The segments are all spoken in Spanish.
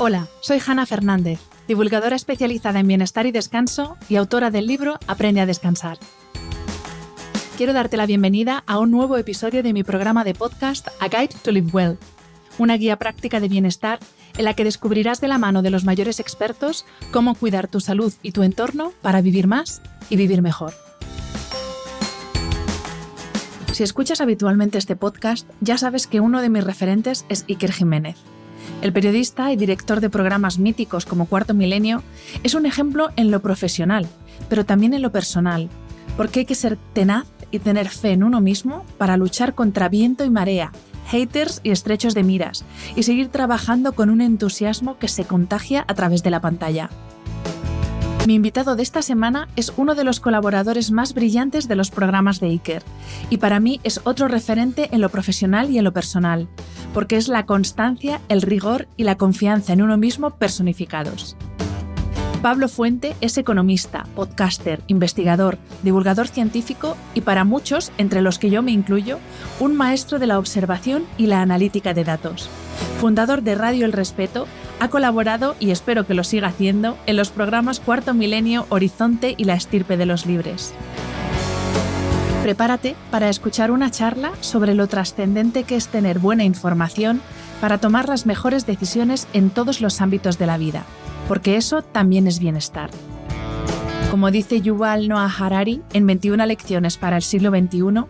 Hola, soy Hanna Fernández, divulgadora especializada en bienestar y descanso y autora del libro Aprende a descansar. Quiero darte la bienvenida a un nuevo episodio de mi programa de podcast A Guide to Live Well, una guía práctica de bienestar en la que descubrirás de la mano de los mayores expertos cómo cuidar tu salud y tu entorno para vivir más y vivir mejor. Si escuchas habitualmente este podcast, ya sabes que uno de mis referentes es Iker Jiménez el periodista y director de programas míticos como Cuarto Milenio es un ejemplo en lo profesional, pero también en lo personal, porque hay que ser tenaz y tener fe en uno mismo para luchar contra viento y marea, haters y estrechos de miras, y seguir trabajando con un entusiasmo que se contagia a través de la pantalla. Mi invitado de esta semana es uno de los colaboradores más brillantes de los programas de Iker y para mí es otro referente en lo profesional y en lo personal, porque es la constancia, el rigor y la confianza en uno mismo personificados. Pablo Fuente es economista, podcaster, investigador, divulgador científico y para muchos, entre los que yo me incluyo, un maestro de la observación y la analítica de datos. Fundador de Radio El Respeto, ha colaborado, y espero que lo siga haciendo, en los programas Cuarto Milenio, Horizonte y La Estirpe de los Libres. Prepárate para escuchar una charla sobre lo trascendente que es tener buena información para tomar las mejores decisiones en todos los ámbitos de la vida, porque eso también es bienestar. Como dice Yuval Noah Harari en 21 lecciones para el siglo XXI,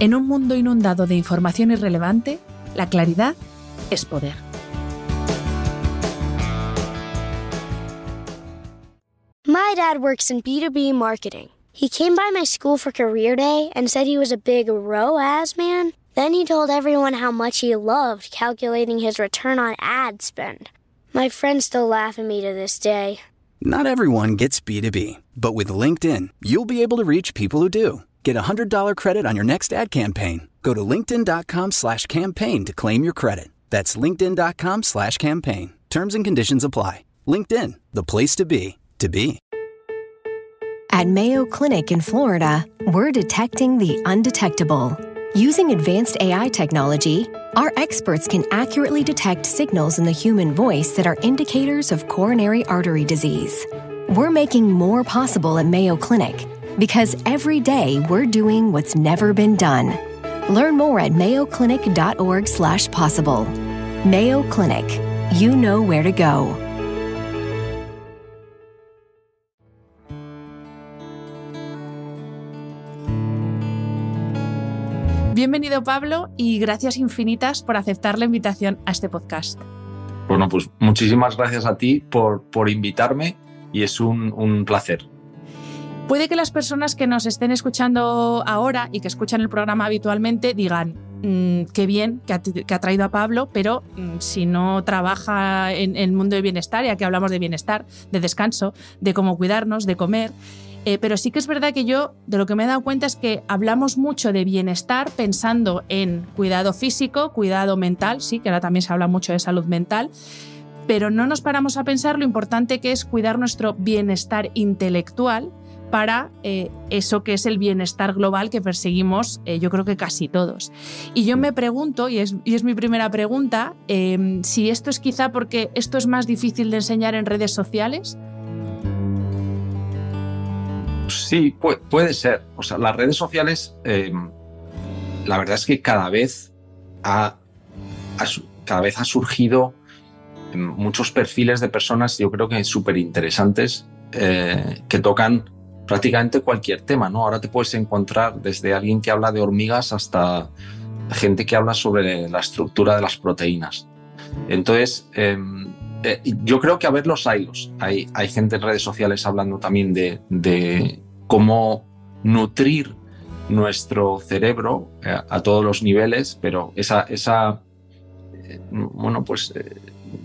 en un mundo inundado de información irrelevante, la claridad es poder. My dad works in B2B marketing. He came by my school for career day and said he was a big ROAS man. Then he told everyone how much he loved calculating his return on ad spend. My friends still laugh at me to this day. Not everyone gets B2B, but with LinkedIn, you'll be able to reach people who do. Get a $100 credit on your next ad campaign. Go to linkedin.com slash campaign to claim your credit. That's linkedin.com slash campaign. Terms and conditions apply. LinkedIn, the place to be to be. At Mayo Clinic in Florida, we're detecting the undetectable. Using advanced AI technology, our experts can accurately detect signals in the human voice that are indicators of coronary artery disease. We're making more possible at Mayo Clinic because every day we're doing what's never been done. Learn more at mayoclinic.org/possible. Mayo Clinic, you know where to go. Bienvenido Pablo y gracias infinitas por aceptar la invitación a este podcast. Bueno, pues muchísimas gracias a ti por, por invitarme y es un, placer. Puede que las personas que nos estén escuchando ahora y que escuchan el programa habitualmente digan, mm, qué bien que ha, traído a Pablo, pero mm, si no trabaja en el mundo de bienestar, ya que hablamos de bienestar, de descanso, de cómo cuidarnos, de comer, eh, pero sí que es verdad que yo de lo que me he dado cuenta es que hablamos mucho de bienestar pensando en cuidado físico, cuidado mental, sí, que ahora también se habla mucho de salud mental, pero no nos paramos a pensar lo importante que es cuidar nuestro bienestar intelectual para eh, eso que es el bienestar global que perseguimos eh, yo creo que casi todos. Y yo me pregunto, y es mi primera pregunta, si esto es quizá porque esto es más difícil de enseñar en redes sociales, pues sí, puede, ser. O sea, las redes sociales, eh, la verdad es que cada vez ha, ha surgido eh, muchos perfiles de personas, yo creo que súper interesantes, eh, que tocan prácticamente cualquier tema, ¿no? Ahora te puedes encontrar desde alguien que habla de hormigas hasta gente que habla sobre la estructura de las proteínas. Entonces, em, eh, yo creo que a ver los hilos. Hay, hay gente en redes sociales hablando también de, cómo nutrir nuestro cerebro eh, a todos los niveles, pero esa, esa eh, bueno, pues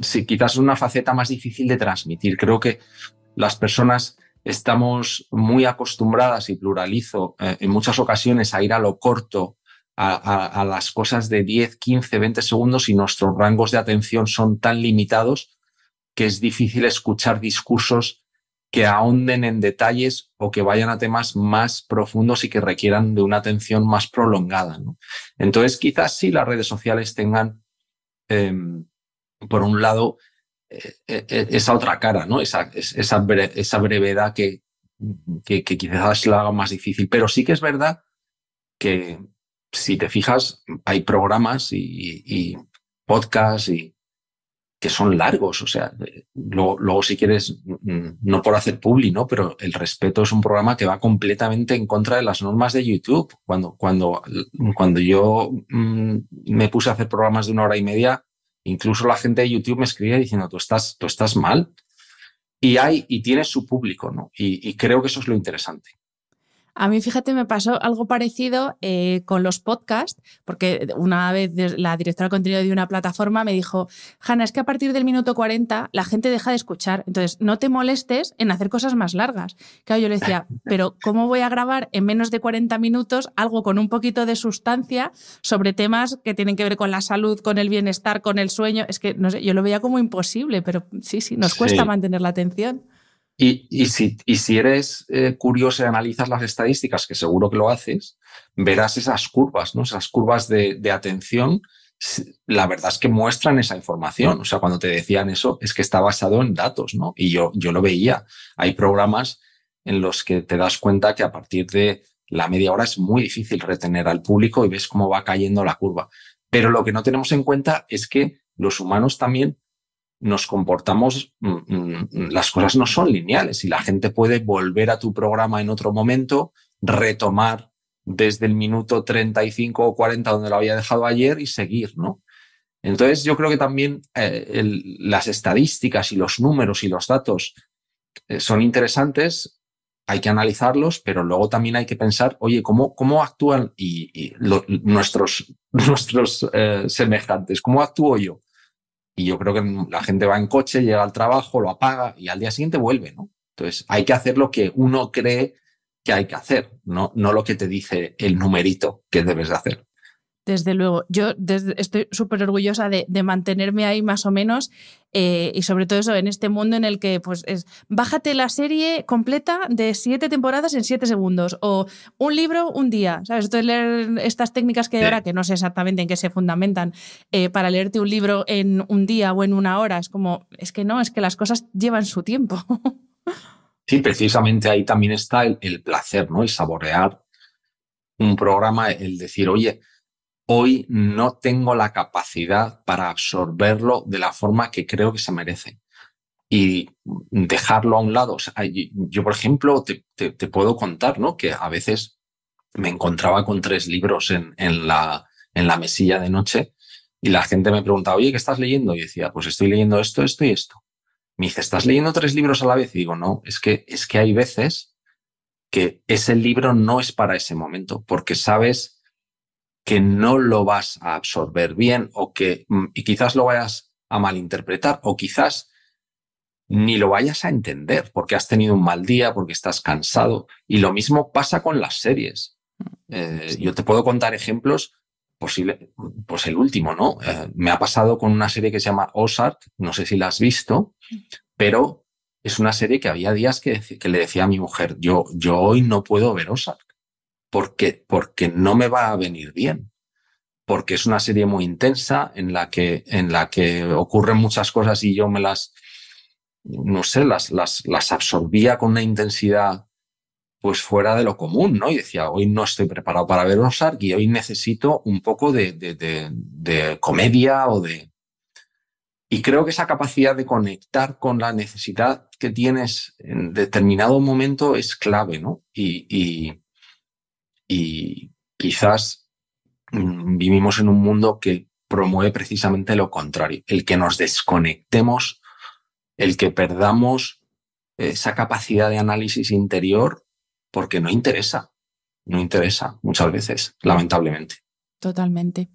si quizás es una faceta más difícil de transmitir. Creo que las personas estamos muy acostumbradas, y pluralizo, en muchas ocasiones a ir a lo corto, a, las cosas de 10, 15, 20 segundos y nuestros rangos de atención son tan limitados que es difícil escuchar discursos que ahonden en detalles o que vayan a temas más profundos y que requieran de una atención más prolongada. Entonces, quizás sí las redes sociales tengan, em, por un lado, eh, eh, eh, esa otra cara, ¿no? esa, brevedad que, que, quizás la haga más difícil. Pero sí que es verdad que, si te fijas, hay programas y, y podcasts y son largos. O sea, luego, si quieres, mm, no por hacer publi, ¿no? Pero El Respeto es un programa que va completamente en contra de las normas de YouTube. Cuando, cuando, cuando yo mm, me puse a hacer programas de una hora y media, incluso la gente de YouTube me escribía diciendo, tú estás, tú estás mal. Y hay, y tiene su público, ¿no? y creo que eso es lo interesante. A mí, fíjate, me pasó algo parecido eh, con los podcasts, porque una vez la directora de contenido de una plataforma me dijo, Hanna, es que a partir del minuto 40 la gente deja de escuchar, entonces no te molestes en hacer cosas más largas. Claro, yo le decía, pero ¿cómo voy a grabar en menos de 40 minutos algo con un poquito de sustancia sobre temas que tienen que ver con la salud, con el bienestar, con el sueño? Es que, no sé, yo lo veía como imposible, pero sí, sí, nos cuesta mantener la atención. Y, si, eres eh, curioso y analizas las estadísticas, que seguro que lo haces, verás esas curvas, ¿no? esas curvas de, atención la verdad es que muestran esa información. O sea, cuando te decían eso, es que está basado en datos, ¿no? Y yo, yo lo veía. Hay programas en los que te das cuenta que a partir de la media hora es muy difícil retener al público y ves cómo va cayendo la curva. Pero lo que no tenemos en cuenta es que los humanos también nos comportamos, mm, mm, mm, las cosas no son lineales y la gente puede volver a tu programa en otro momento, retomar desde el minuto 35 o 40 donde lo había dejado ayer y seguir, ¿no? Entonces yo creo que también eh, las estadísticas y los números y los datos eh, son interesantes, hay que analizarlos, pero luego también hay que pensar, oye, ¿cómo, cómo actúan y, nuestros, nuestros eh, semejantes? ¿Cómo actúo yo? Y yo creo que la gente va en coche, llega al trabajo, lo apaga y al día siguiente vuelve, ¿no? Entonces hay que hacer lo que uno cree que hay que hacer, no, no lo que te dice el numerito que debes de hacer. Desde luego, yo desde, estoy súper orgullosa de, mantenerme ahí más o menos eh, y sobre todo eso, en este mundo en el que pues es, bájate la serie completa de siete temporadas en siete segundos o un libro un día, ¿sabes? Entonces leer estas técnicas que ahora, que no sé exactamente en qué se fundamentan, eh, para leerte un libro en un día o en una hora, es como, es que no, es que las cosas llevan su tiempo. Sí, precisamente ahí también está el, el placer, ¿no? El saborear un programa, el decir, oye, hoy no tengo la capacidad para absorberlo de la forma que creo que se merece y dejarlo a un lado. yo, por ejemplo, te, puedo contar ¿no? que a veces me encontraba con tres libros en, la, en la mesilla de noche y la gente me preguntaba, oye, ¿qué estás leyendo? Y decía, pues estoy leyendo esto, esto y esto. Me dice, ¿estás leyendo tres libros a la vez? Y digo, no, es que, es que hay veces que ese libro no es para ese momento, porque sabes que no lo vas a absorber bien o que mm, y quizás lo vayas a malinterpretar o quizás ni lo vayas a entender porque has tenido un mal día, porque estás cansado. Y lo mismo pasa con las series. Mm, eh, yo te puedo contar ejemplos, posible, pues el último, ¿no? Eh, me ha pasado con una serie que se llama Ozark, no sé si la has visto, mm. pero es una serie que había días que, que le decía a mi mujer, yo, yo hoy no puedo ver Ozark porque, porque no me va a venir bien, porque es una serie muy intensa en la que, en la que ocurren muchas cosas y yo me las, no sé, las, las, absorbía con una intensidad pues fuera de lo común, ¿no? Y decía, hoy no estoy preparado para ver Ozark y hoy necesito un poco de, de, comedia o de... Y creo que esa capacidad de conectar con la necesidad que tienes en determinado momento es clave, ¿no? y, y quizás mm, vivimos en un mundo que promueve precisamente lo contrario, el que nos desconectemos, el que perdamos esa capacidad de análisis interior porque no interesa, no interesa muchas veces, lamentablemente. Totalmente.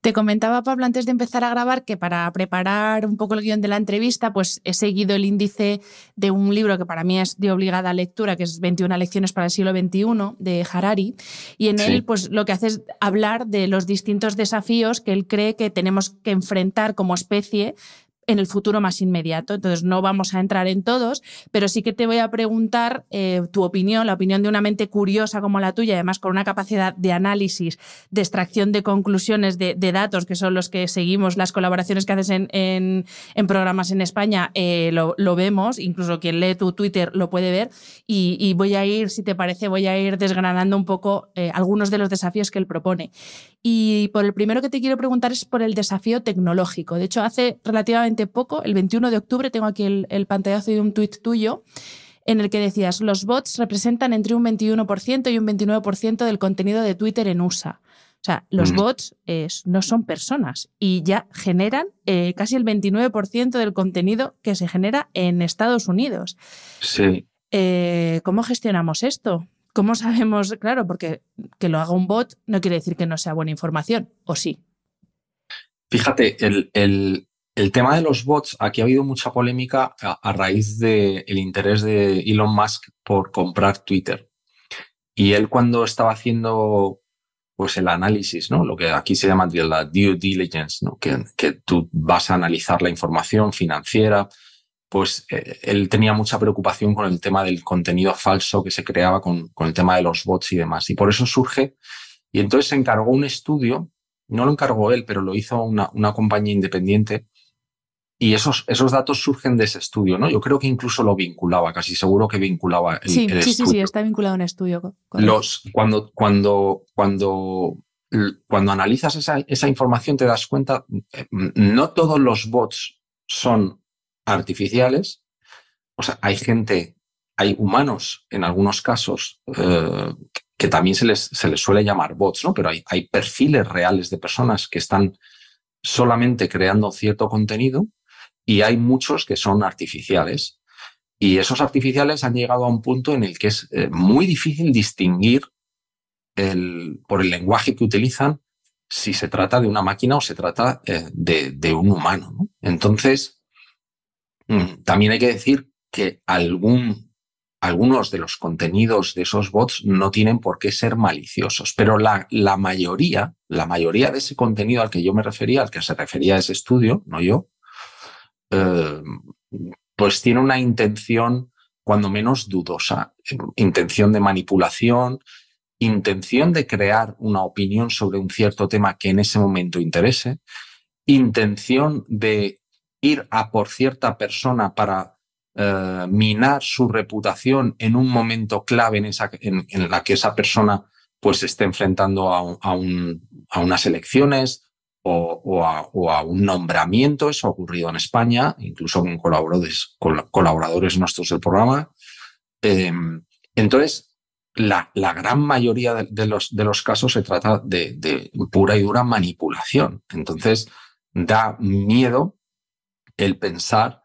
Te comentaba, Pablo, antes de empezar a grabar, que para preparar un poco el guión de la entrevista, pues he seguido el índice de un libro que para mí es de obligada lectura, que es 21 lecciones para el siglo XXI, de Harari, y en él pues lo que hace es hablar de los distintos desafíos que él cree que tenemos que enfrentar como especie en el futuro más inmediato. Entonces, no vamos a entrar en todos, pero sí que te voy a preguntar eh, tu opinión, la opinión de una mente curiosa como la tuya, además con una capacidad de análisis, de extracción de conclusiones de, datos, que son los que seguimos, las colaboraciones que haces en, programas en España, eh, lo, vemos, incluso quien lee tu Twitter lo puede ver. Y, voy a ir, si te parece, voy a ir desgranando un poco eh, algunos de los desafíos que él propone. Y por el primero que te quiero preguntar es por el desafío tecnológico. De hecho, hace relativamente poco, el 21 de octubre, tengo aquí el, pantallazo de un tuit tuyo, en el que decías, los bots representan entre un 21% y un 29% del contenido de Twitter en USA. O sea, los bots eh, no son personas y ya generan eh, casi el 29% del contenido que se genera en Estados Unidos. Sí. Eh, ¿Cómo gestionamos esto? ¿Cómo sabemos? Claro, porque que lo haga un bot no quiere decir que no sea buena información, ¿o sí? Fíjate, el, el tema de los bots, aquí ha habido mucha polémica a, raíz del interés de Elon Musk por comprar Twitter. Y él cuando estaba haciendo pues el análisis, ¿no? Lo que aquí se llama la due diligence, ¿no? Que, que tú vas a analizar la información financiera, pues eh, él tenía mucha preocupación con el tema del contenido falso que se creaba con, con, el tema de los bots y demás. Y por eso surge, y entonces se encargó un estudio, no lo encargó él, pero lo hizo una, una compañía independiente, y esos, esos datos surgen de ese estudio, ¿no? Yo creo que incluso lo vinculaba, casi seguro que vinculaba el, sí, sí, Sí, sí, está vinculado a un estudio. Los, cuando, cuando, cuando, cuando analizas esa, esa información te das cuenta, mm, no todos los bots son artificiales. O sea, hay gente, hay humanos en algunos casos eh, que también se les, se les suele llamar bots, ¿no? Pero hay, hay perfiles reales de personas que están solamente creando cierto contenido y hay muchos que son artificiales. Y esos artificiales han llegado a un punto en el que es eh, muy difícil distinguir el, por el lenguaje que utilizan si se trata de una máquina o se trata eh, de, un humano. Entonces, mm, también hay que decir que algún, algunos de los contenidos de esos bots no tienen por qué ser maliciosos, pero la, la mayoría, la mayoría de ese contenido al que yo me refería, al que se refería ese estudio, no yo, eh, pues tiene una intención cuando menos dudosa, intención de manipulación, intención de crear una opinión sobre un cierto tema que en ese momento interese, intención de ir a por cierta persona para eh, minar su reputación en un momento clave en, esa, en, la que esa persona pues esté enfrentando a, a, a unas elecciones, o, a, un nombramiento, eso ha ocurrido en España, incluso con colaboradores, colaboradores nuestros del programa. Em, entonces, la, gran mayoría de, los, casos se trata de, pura y dura manipulación. Entonces, da miedo el pensar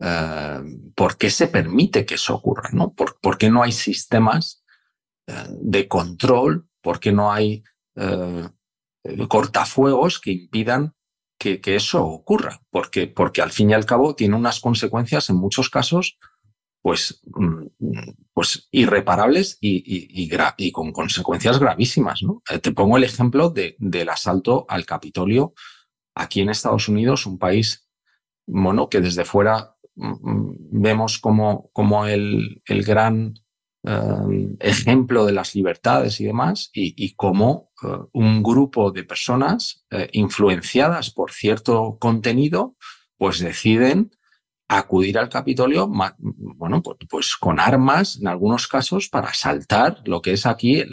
eh, por qué se permite que eso ocurra, ¿no? Por, qué no hay sistemas eh, de control? ¿Por qué no hay eh, eh, cortafuegos que impidan que, eso ocurra, porque, porque al fin y al cabo tiene unas consecuencias en muchos casos pues, mm, pues irreparables y, con consecuencias gravísimas. ¿no? Eh, te pongo el ejemplo del asalto al Capitolio aquí en Estados Unidos, un país que desde fuera mm, mm, vemos como, como el, gran eh, ejemplo de las libertades y demás, y, y cómo eh, un grupo de personas eh, influenciadas por cierto contenido, pues deciden acudir al Capitolio, bueno, pues, pues, con armas en algunos casos para asaltar lo que es aquí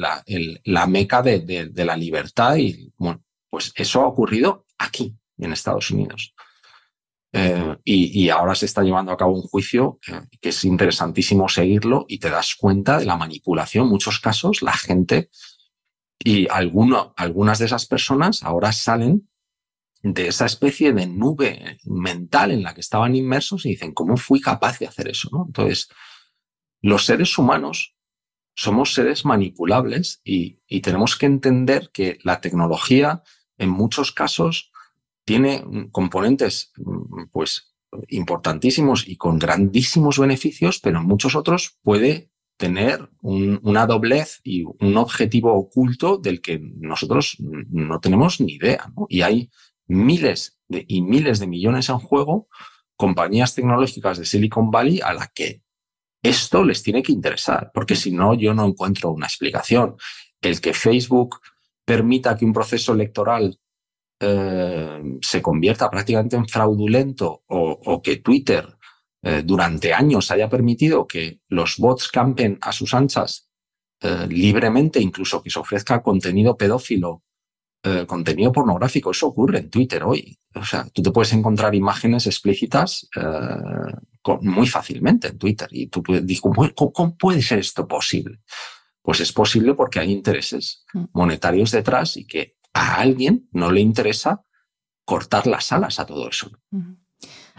la, meca de, la libertad y bueno, pues eso ha ocurrido aquí en Estados Unidos. Eh, y, ahora se está llevando a cabo un juicio que es interesantísimo seguirlo y te das cuenta de la manipulación. En muchos casos la gente y algunas de esas personas ahora salen de esa especie de nube mental en la que estaban inmersos y dicen, ¿cómo fui capaz de hacer eso? Entonces, los seres humanos somos seres manipulables y, tenemos que entender que la tecnología en muchos casos tiene componentes mm, pues importantísimos y con grandísimos beneficios, pero en muchos otros puede tener una doblez y un objetivo oculto del que nosotros no tenemos ni idea. Y hay miles de, y miles de millones en juego, compañías tecnológicas de Silicon Valley a la que esto les tiene que interesar, porque si no, yo no encuentro una explicación. El que Facebook permita que un proceso electoral eh, se convierta prácticamente en fraudulento o que Twitter eh, durante años haya permitido que los bots campen a sus anchas eh, libremente, incluso que se ofrezca contenido pedófilo, eh, contenido pornográfico. Eso ocurre en Twitter hoy. O sea, tú te puedes encontrar imágenes explícitas muy fácilmente en Twitter. Y tú dices, ¿cómo, puede ser esto posible? Pues es posible porque hay intereses mm. monetarios detrás y que a alguien no le interesa cortar las alas a todo eso.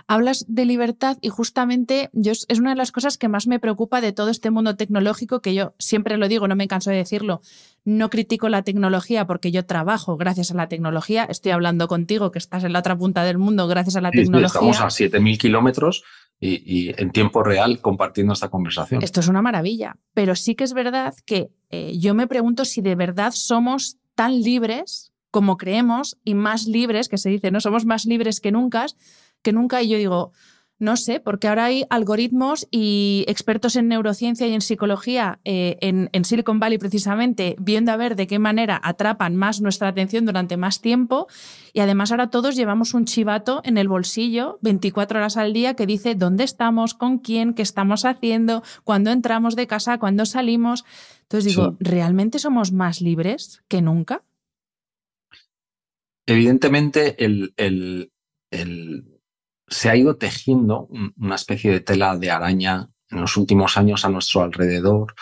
Hablas de libertad y justamente yo, es una de las cosas que más me preocupa de todo este mundo tecnológico, que yo siempre lo digo, no me canso de decirlo. No critico la tecnología porque yo trabajo gracias a la tecnología. Estoy hablando contigo, que estás en la otra punta del mundo gracias a la tecnología. Estamos a 7.000 kilómetros y, en tiempo real compartiendo esta conversación. Esto es una maravilla, pero sí que es verdad que eh, yo me pregunto si de verdad somos tan libres como creemos y más libres, que se dice, no somos más libres que nunca, que nunca. Y yo digo, no sé, porque ahora hay algoritmos y expertos en neurociencia y en psicología eh, en, Silicon Valley precisamente, viendo a ver de qué manera atrapan más nuestra atención durante más tiempo. Y además ahora todos llevamos un chivato en el bolsillo 24 horas al día que dice dónde estamos, con quién, qué estamos haciendo, cuándo entramos de casa, cuándo salimos. Entonces digo, ¿realmente somos más libres que nunca? Evidentemente, el se ha ido tejiendo una especie de tela de araña en los últimos años a nuestro alrededor.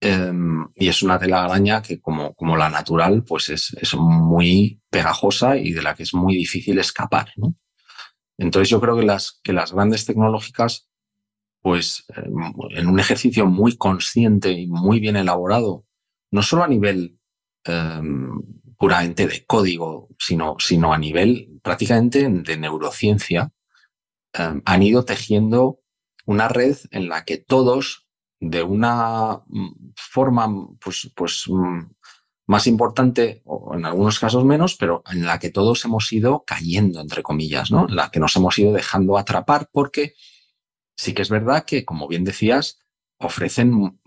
Em, y es una tela de araña que, como, como la natural, pues es, muy pegajosa y de la que es muy difícil escapar. Entonces yo creo que las, que las grandes tecnológicas, pues em, en un ejercicio muy consciente y muy bien elaborado, no solo a nivel em, puramente de código, sino, sino a nivel prácticamente de neurociencia, Em, han ido tejiendo una red en la que todos, de una mm, forma pues, pues mm, más importante, o en algunos casos menos, pero en la que todos hemos ido cayendo, entre comillas, ¿no? En la que nos hemos ido dejando atrapar, porque sí que es verdad que, como bien decías, ofrecen mm,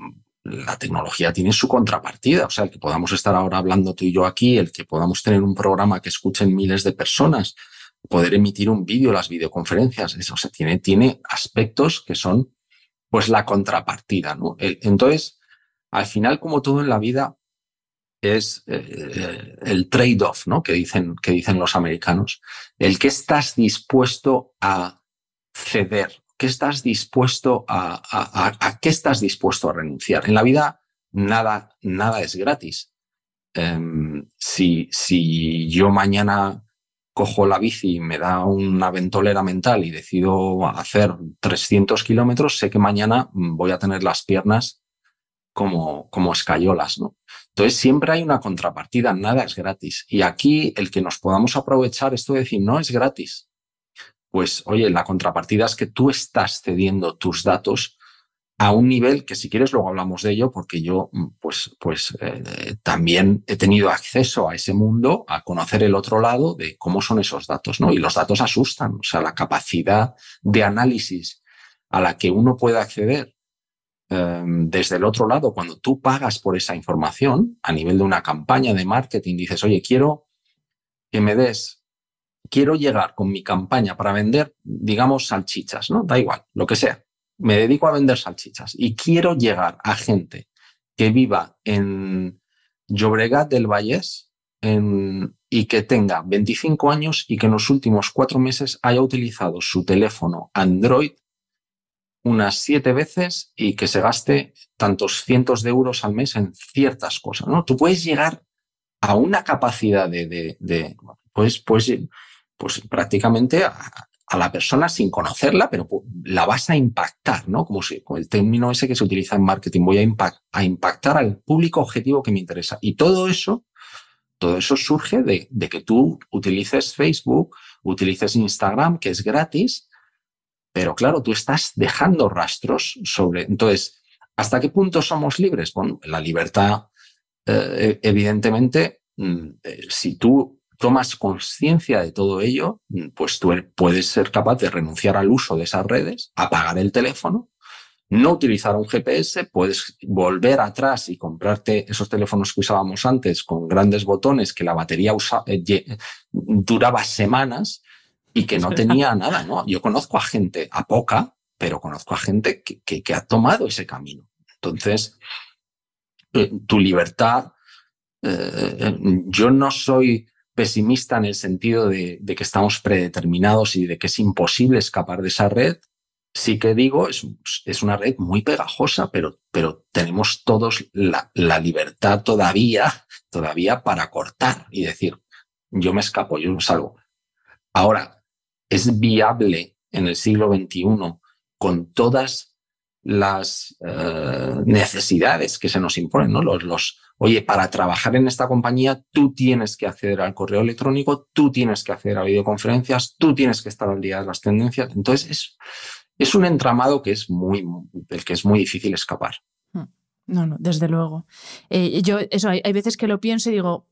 la tecnología tiene su contrapartida. O sea, el que podamos estar ahora hablando tú y yo aquí, el que podamos tener un programa que escuchen miles de personas, poder emitir un vídeo, las videoconferencias, eso, se tiene, tiene aspectos que son pues la contrapartida, ¿no? entonces, al final, como todo en la vida, es eh, el trade-off, ¿no? Que dicen, que dicen los americanos. El que estás dispuesto a ceder, que estás dispuesto a, a, qué estás dispuesto a renunciar. En la vida, nada, nada es gratis. Em, si, si yo mañana cojo la bici, y me da una ventolera mental y decido hacer 300 kilómetros, sé que mañana mm, voy a tener las piernas como, como escayolas, ¿no? Entonces siempre hay una contrapartida, nada es gratis. Y aquí el que nos podamos aprovechar esto de decir no es gratis, pues oye, la contrapartida es que tú estás cediendo tus datos a un nivel que si quieres luego hablamos de ello, porque yo mm, pues, pues eh, también he tenido acceso a ese mundo, a conocer el otro lado de cómo son esos datos, ¿no? Y los datos asustan, o sea, la capacidad de análisis a la que uno puede acceder em, desde el otro lado, cuando tú pagas por esa información a nivel de una campaña de marketing, dices, oye, quiero que me des, quiero llegar con mi campaña para vender, digamos, salchichas, ¿no? Da igual, lo que sea me dedico a vender salchichas y quiero llegar a gente que viva en Llobregat del Vallés y que tenga 25 años y que en los últimos cuatro meses haya utilizado su teléfono Android unas siete veces y que se gaste tantos cientos de euros al mes en ciertas cosas. ¿no? Tú puedes llegar a una capacidad de, de pues, pues, pues prácticamente a, a la persona sin conocerla, pero la vas a impactar, ¿no? Como, si, con el término ese que se utiliza en marketing, voy a, a, impactar al público objetivo que me interesa. Y todo eso, todo eso surge de, que tú utilices Facebook, utilices Instagram, que es gratis, pero claro, tú estás dejando rastros sobre... Entonces, ¿hasta qué punto somos libres? Bueno, la libertad, eh, evidentemente, mm, eh, si tú tomas conciencia de todo ello, pues tú puedes ser capaz de renunciar al uso de esas redes, apagar el teléfono, no utilizar un GPS, puedes volver atrás y comprarte esos teléfonos que usábamos antes con grandes botones que la batería eh, duraba semanas y que no tenía nada, ¿no? Yo conozco a gente, a poca, pero conozco a gente que, ha tomado ese camino. Entonces, eh, tu libertad, eh, yo no soy pesimista en el sentido de, que estamos predeterminados y de que es imposible escapar de esa red. Sí que digo, es, una red muy pegajosa, pero, tenemos todos la, libertad todavía, todavía para cortar y decir, yo me escapo, yo salgo. Ahora, ¿es viable en el siglo XXI con todas las eh, necesidades que se nos imponen, ¿no? Los, oye, para trabajar en esta compañía, tú tienes que acceder al correo electrónico, tú tienes que acceder a videoconferencias, tú tienes que estar al día de las tendencias. Entonces, es, un entramado que es muy, del que es muy difícil escapar. Mm. No, no, desde luego. Eh, yo, eso, hay, hay, veces que lo pienso y digo,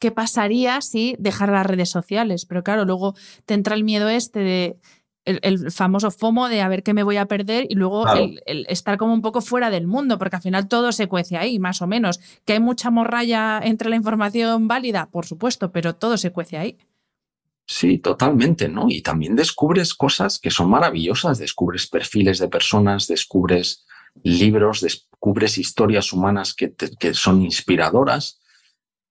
¿qué pasaría si dejara las redes sociales? Pero claro, luego te entra el miedo este de el, famoso FOMO de a ver qué me voy a perder y luego el, estar como un poco fuera del mundo, porque al final todo se cuece ahí, más o menos. Que hay mucha morralla entre la información válida, por supuesto, pero todo se cuece ahí. Sí, totalmente, ¿no? Y también descubres cosas que son maravillosas, descubres perfiles de personas, descubres libros, descubres historias humanas que, que son inspiradoras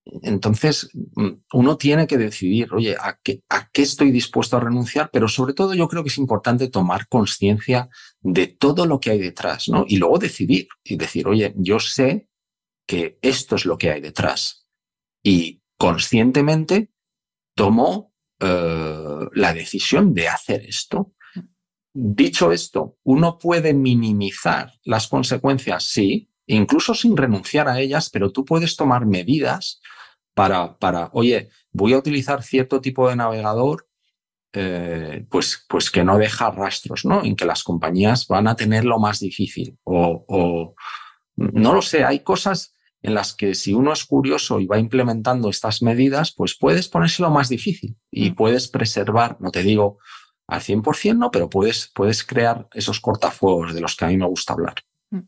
entonces, mm, uno tiene que decidir, oye, ¿a qué, estoy dispuesto a renunciar? Pero sobre todo yo creo que es importante tomar conciencia de todo lo que hay detrás, ¿no? Y luego decidir y decir, oye, yo sé que esto es lo que hay detrás. Y conscientemente tomo eh, la decisión de hacer esto. Dicho esto, uno puede minimizar las consecuencias, sí, incluso sin renunciar a ellas, pero tú puedes tomar medidas para, para oye, voy a utilizar cierto tipo de navegador, eh, pues, pues que no deja rastros, ¿no? En que las compañías van a tener lo más difícil. O, no lo sé, hay cosas en las que si uno es curioso y va implementando estas medidas, pues puedes lo más difícil y mm. puedes preservar, no te digo al 100%, no, pero puedes, puedes crear esos cortafuegos de los que a mí me gusta hablar. Mm.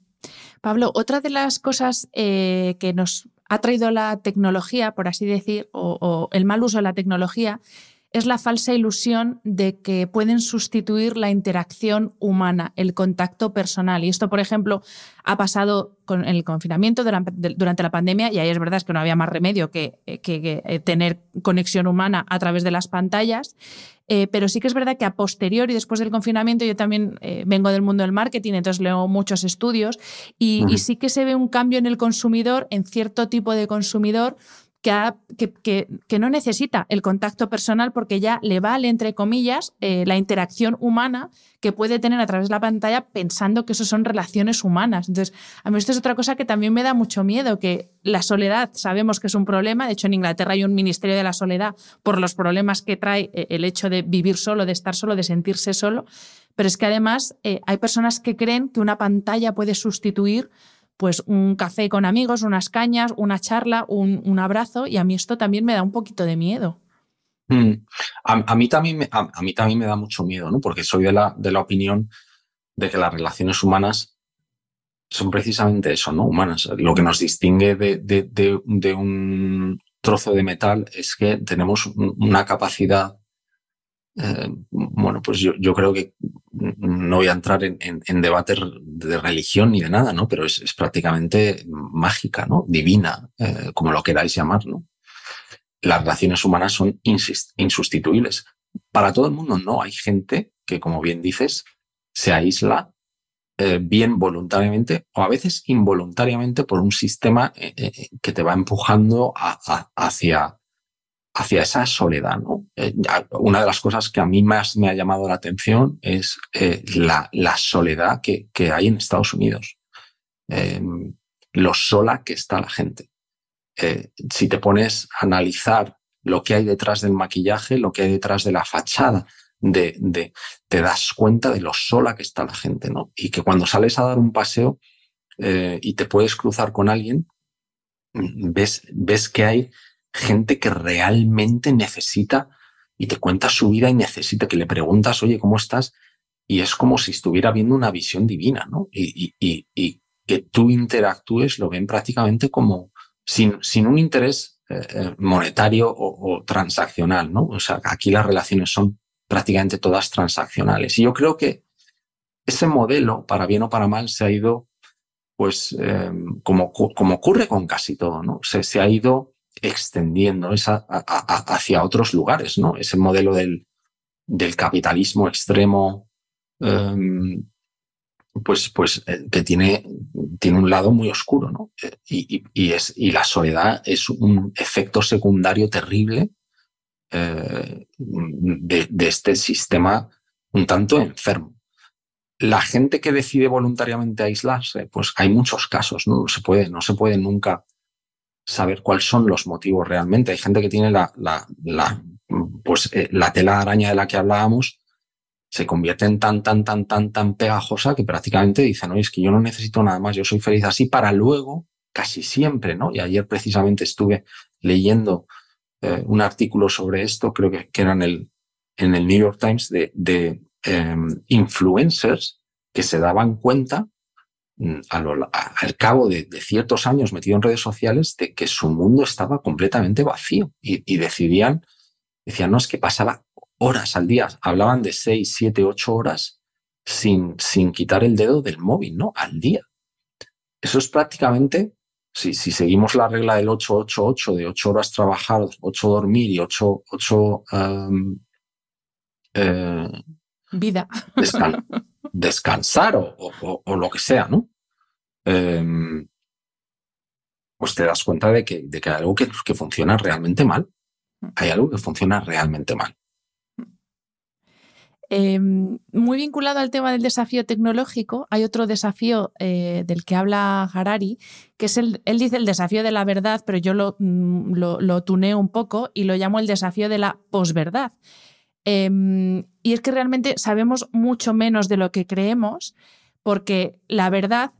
Pablo, otra de las cosas eh, que nos ha traído la tecnología, por así decir, o, el mal uso de la tecnología, es la falsa ilusión de que pueden sustituir la interacción humana, el contacto personal. Y esto, por ejemplo, ha pasado con el confinamiento durante la pandemia y ahí es verdad que no había más remedio que eh, eh, tener conexión humana a través de las pantallas. Eh, pero sí que es verdad que a posteriori, después del confinamiento, yo también eh, vengo del mundo del marketing, entonces leo muchos estudios y sí que se ve un cambio en el consumidor, en cierto tipo de consumidor, que, no necesita el contacto personal porque ya le vale, entre comillas, eh, la interacción humana que puede tener a través de la pantalla pensando que eso son relaciones humanas. Entonces, a mí esto es otra cosa que también me da mucho miedo, que la soledad sabemos que es un problema. De hecho, en Inglaterra hay un ministerio de la soledad por los problemas que trae eh, el hecho de vivir solo, de estar solo, de sentirse solo. Pero es que además eh, hay personas que creen que una pantalla puede sustituir pues un café con amigos, unas cañas, una charla, un, abrazo y a mí esto también me da un poquito de miedo. Mm. A, mí también, mí también, me da mucho miedo, ¿no? porque soy de la, de la opinión de que las relaciones humanas son precisamente eso, ¿no? Humanas. Lo que nos distingue de un trozo de metal es que tenemos una capacidad eh, bueno, pues yo, creo que no voy a entrar en, en, de religión ni de nada, ¿no? Pero es, prácticamente mágica, ¿no? Divina, eh, como lo queráis llamar, ¿no? Las relaciones humanas son insustituibles. Para todo el mundo no, hay gente que, como bien dices, se aísla eh, bien voluntariamente o a veces involuntariamente por un sistema que te va empujando hacia, hacia esa soledad. ¿no? Eh, una de las cosas que a mí más me ha llamado la atención es eh, la, soledad que, hay en Estados Unidos, em, lo sola que está la gente. Eh, si te pones a analizar lo que hay detrás del maquillaje, lo que hay detrás de la fachada, de, te das cuenta de lo sola que está la gente, ¿no? Y que cuando sales a dar un paseo y te puedes cruzar con alguien, mm, ves, ves que hay gente que realmente necesita y te cuenta su vida y necesita que le preguntas, oye, ¿cómo estás? Y es como si estuviera viendo una visión divina, ¿no? Y, que tú interactúes lo ven prácticamente como sin, sin un interés eh, eh, monetario o, transaccional, ¿no? O sea, aquí las relaciones son prácticamente todas transaccionales. Y yo creo que ese modelo, para bien o para mal, se ha ido, pues, eh, como, como ocurre con casi todo, ¿no? Se, se ha ido extendiendo esa, hacia otros lugares, ¿no? Ese modelo del, capitalismo extremo, em, pues, pues eh, que tiene, tiene un lado muy oscuro, ¿no? Eh, y, es, la soledad es un efecto secundario terrible eh, de, este sistema un tanto enfermo. La gente que decide voluntariamente aislarse, pues hay muchos casos, ¿no? Se puede, no se puede nunca saber cuáles son los motivos realmente. Hay gente que tiene la, la, la pues, eh, la tela araña de la que hablábamos, se convierte en tan, tan, tan, tan, tan pegajosa que prácticamente dicen, no, es que yo no necesito nada más, yo soy feliz así para luego, casi siempre, ¿no? Y ayer precisamente estuve leyendo eh, un artículo sobre esto, creo que, que era en el, en el New York Times, de, de em, influencers que se daban cuenta Mm, al cabo de, ciertos años metido en redes sociales de que su mundo estaba completamente vacío y, y, decidían, decían, no, es que pasaba horas al día, hablaban de 6, 7, 8 horas sin, sin quitar el dedo del móvil, ¿no? Al día. Eso es prácticamente, si, si seguimos la regla del 8-8-8, de 8 horas trabajar, 8 dormir y 8, 8 eh, Vida. descansar o, lo que sea, ¿no? Em, pues te das cuenta de que, hay algo que, funciona realmente mal. Hay algo que funciona realmente mal. Em, muy vinculado al tema del desafío tecnológico, hay otro desafío eh, del que habla Harari, que es el, él dice el desafío de la verdad, pero yo lo, mm, lo, lo tuneo un poco y lo llamo el desafío de la posverdad Em, y es que realmente sabemos mucho menos de lo que creemos, porque la verdad,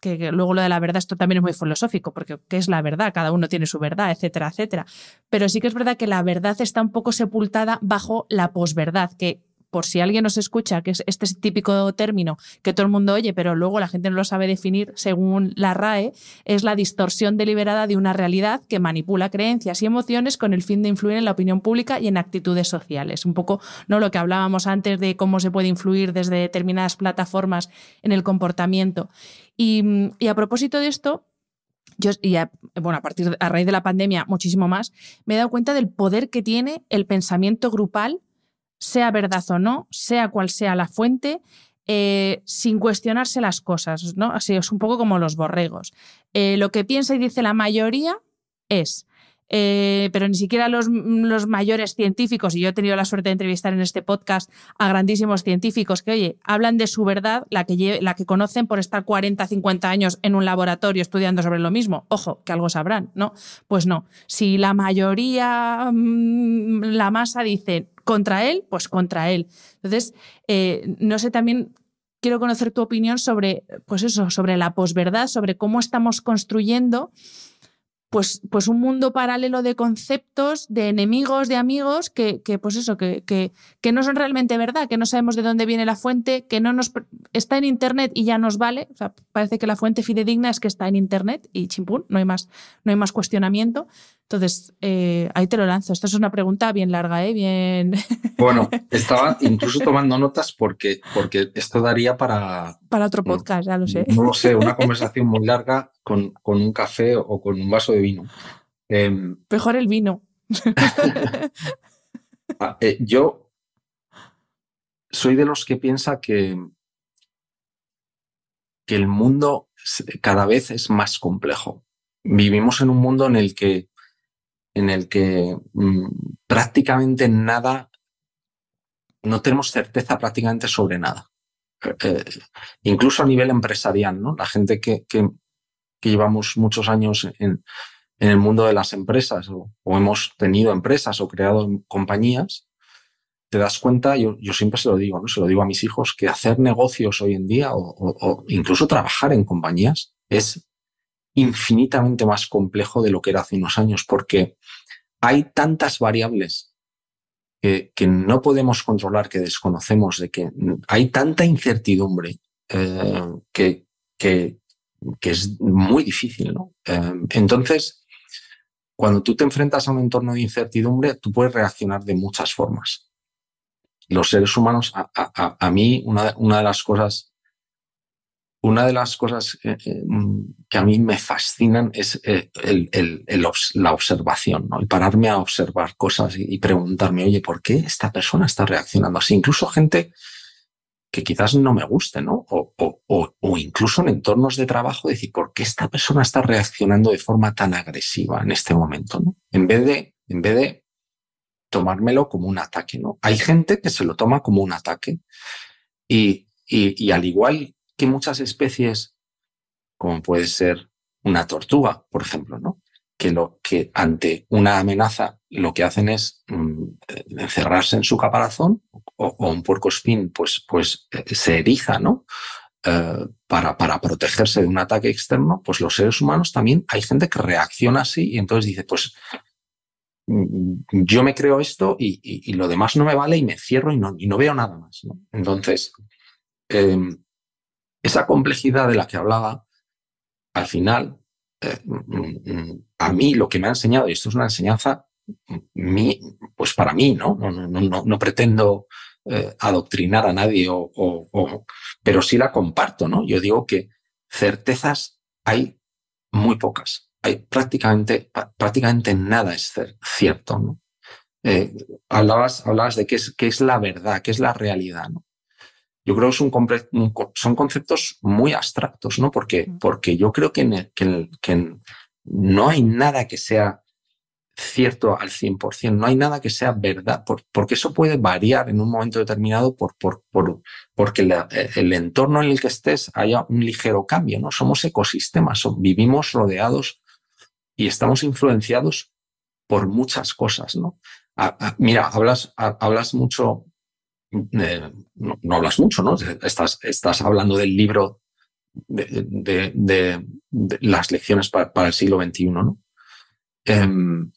que, luego lo de la verdad, esto también es muy filosófico, porque ¿qué es la verdad? Cada uno tiene su verdad, etcétera, etcétera. Pero sí que es verdad que la verdad está un poco sepultada bajo la posverdad, que por si alguien nos escucha, que es este típico término que todo el mundo oye, pero luego la gente no lo sabe definir según la RAE, es la distorsión deliberada de una realidad que manipula creencias y emociones con el fin de influir en la opinión pública y en actitudes sociales. Un poco ¿no? lo que hablábamos antes de cómo se puede influir desde determinadas plataformas en el comportamiento. y, a propósito de esto, yo, y bueno, a partir a raíz de la pandemia muchísimo más, me he dado cuenta del poder que tiene el pensamiento grupal sea verdad o no, sea cual sea la fuente, eh, sin cuestionarse las cosas, ¿no? Así es un poco como los borregos. Eh, lo que piensa y dice la mayoría es, eh, pero ni siquiera los, mayores científicos, y yo he tenido la suerte de entrevistar en este podcast a grandísimos científicos que, oye, hablan de su verdad, la que, la que conocen por estar 40, 50 años en un laboratorio estudiando sobre lo mismo. Ojo, que algo sabrán, ¿no? Pues no. Si la mayoría, mm, la masa dice, contra él, pues contra él. Entonces, eh, no sé también quiero conocer tu opinión sobre, pues eso, sobre la posverdad, sobre cómo estamos construyendo pues, pues un mundo paralelo de conceptos, de enemigos, de amigos, que, pues eso, que, que, no son realmente verdad, que no sabemos de dónde viene la fuente, que no nos está en internet y ya nos vale. parece que la fuente fidedigna es que está en internet y chimpún, no hay más, no hay más cuestionamiento. Entonces, eh, ahí te lo lanzo. Esta es una pregunta bien larga, ¿eh? Bien. Bueno, estaba incluso tomando notas porque, porque esto daría para. Para otro mm. podcast, ya lo sé. No lo sé, una conversación muy larga con, un café o con un vaso de vino. Em, Mejor el vino. Ah, eh, yo soy de los que piensa que, que el mundo cada vez es más complejo. Vivimos en un mundo en el que, en el que mm, prácticamente nada, no tenemos certeza prácticamente sobre nada. Eh, eh, incluso a nivel empresarial, ¿no? La gente que, que llevamos muchos años en, el mundo de las empresas o, hemos tenido empresas o creado compañías, te das cuenta, yo, siempre se lo digo, ¿no? se lo digo a mis hijos, que hacer negocios hoy en día o, incluso trabajar en compañías es infinitamente más complejo de lo que era hace unos años, porque hay tantas variables que, no podemos controlar, que desconocemos, de que hay tanta incertidumbre eh, que, que, que es muy difícil. ¿no? Em, entonces, cuando tú te enfrentas a un entorno de incertidumbre, tú puedes reaccionar de muchas formas. Los seres humanos, a, mí, una, de las cosas, una de las cosas eh, em, que a mí me fascinan es eh, la observación, ¿no? el pararme a observar cosas y, y preguntarme, oye, ¿por qué esta persona está reaccionando así? Incluso gente que quizás no me guste, ¿no? O, incluso en entornos de trabajo decir, ¿por qué esta persona está reaccionando de forma tan agresiva en este momento? ¿no? En, vez de, en vez tomármelo como un ataque, ¿no? Hay gente que se lo toma como un ataque y, al igual que muchas especies, como puede ser una tortuga, por ejemplo, ¿no? que lo que ante una amenaza lo que hacen es mm, eh, encerrarse en su caparazón o, un puerco pues, pues eh, se eriza, ¿no? Eh, para, para, protegerse de un ataque externo, pues los seres humanos también hay gente que reacciona así y entonces dice, pues mm, yo me creo esto y, lo demás no me vale y me cierro y no, veo nada más. Entonces, em, esa complejidad de la que hablaba, al final, eh, mm, mm, a mí lo que me ha enseñado, y esto es una enseñanza mi pues para mí, ¿no? No, no, no, no pretendo eh, adoctrinar a nadie, o, pero sí la comparto, ¿no? Yo digo que certezas hay muy pocas. Hay prácticamente, prácticamente nada es cierto, ¿no? Eh, hablabas, de qué es, es la verdad, qué es la realidad, ¿no? Yo creo que son conceptos muy abstractos, ¿no? Porque, porque yo creo que, no hay nada que sea cierto al 100%, no hay nada que sea verdad, porque eso puede variar en un momento determinado por, porque eh, el entorno en el que estés haya un ligero cambio, ¿no? Somos ecosistemas, vivimos rodeados y estamos influenciados por muchas cosas, ¿no? mira, hablas, hablas mucho, mm, eh, no, hablas mucho, ¿no? Estás, estás hablando del libro de, las lecciones para, el siglo XXI, ¿no? Em,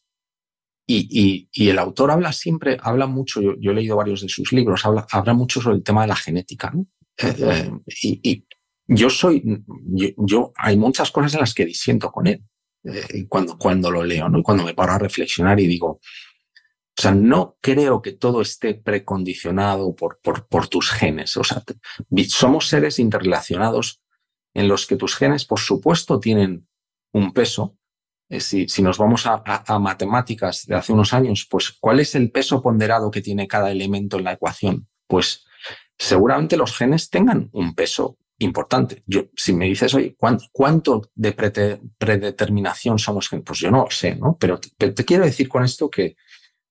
y, el autor habla siempre, habla mucho, yo, he leído varios de sus libros, habla, mucho sobre el tema de la genética. Eh, eh, y, yo soy, yo, hay muchas cosas en las que disiento con él eh, cuando, cuando lo leo, ¿no? cuando me paro a reflexionar y digo, o sea, no creo que todo esté precondicionado por, por, tus genes. O sea, somos seres interrelacionados en los que tus genes, por supuesto, tienen un peso, eh, si, nos vamos a, matemáticas de hace unos años, pues ¿cuál es el peso ponderado que tiene cada elemento en la ecuación? Pues seguramente los genes tengan un peso importante. Yo, si me dices, hoy ¿cuánto, de predeterminación somos genes? Pues yo no lo sé, ¿no? Pero te, quiero decir con esto que,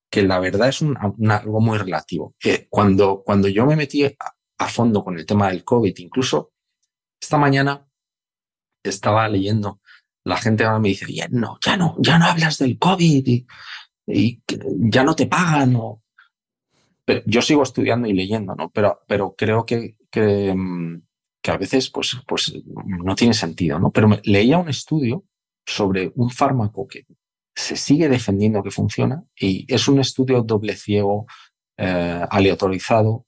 que la verdad es algo muy relativo. Eh, cuando, cuando yo me metí a fondo con el tema del COVID, incluso esta mañana estaba leyendo la gente ahora me dice, ya no, ya no, ya no hablas del COVID y, ya no te pagan. O... Pero yo sigo estudiando y leyendo, ¿no? Pero, pero creo que, que, mm, que, a veces pues, pues no tiene sentido, ¿no? Pero leía un estudio sobre un fármaco que se sigue defendiendo que funciona y es un estudio doble ciego, eh, aleatorizado,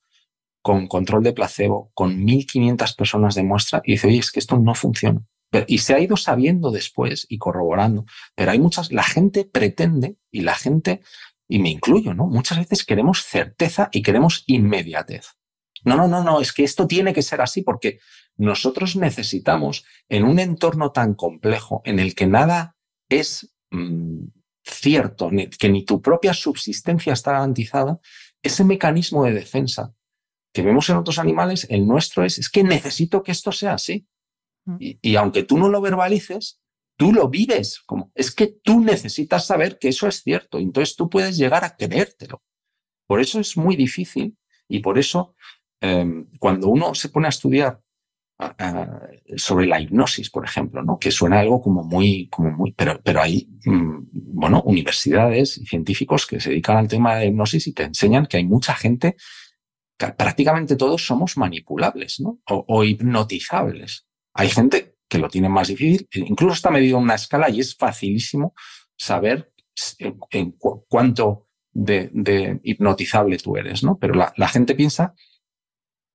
con control de placebo, con 1.500 personas de muestra y dice, oye, es que esto no funciona y se ha ido sabiendo después y corroborando, pero hay muchas, la gente pretende y la gente, y me incluyo, ¿no? Muchas veces queremos certeza y queremos inmediatez. No, no, no, no, es que esto tiene que ser así porque nosotros necesitamos en un entorno tan complejo en el que nada es mm, cierto, que ni tu propia subsistencia está garantizada, ese mecanismo de defensa que vemos en otros animales, el nuestro es, es que necesito que esto sea así. Mm. Y, aunque tú no lo verbalices, tú lo vives. Como, es que tú necesitas saber que eso es cierto. entonces tú puedes llegar a creértelo. Por eso es muy difícil y por eso em, cuando uno se pone a estudiar sobre la hipnosis, por ejemplo, que suena algo como muy, como muy, pero, hay, mm, bueno, universidades y científicos que se dedican al tema de la hipnosis y te enseñan que hay mucha gente, prácticamente todos somos manipulables o hipnotizables. Hay gente que lo tiene más difícil, e incluso está medido en una escala y es facilísimo saber en, cuánto de, hipnotizable tú eres, ¿no? Pero la, gente piensa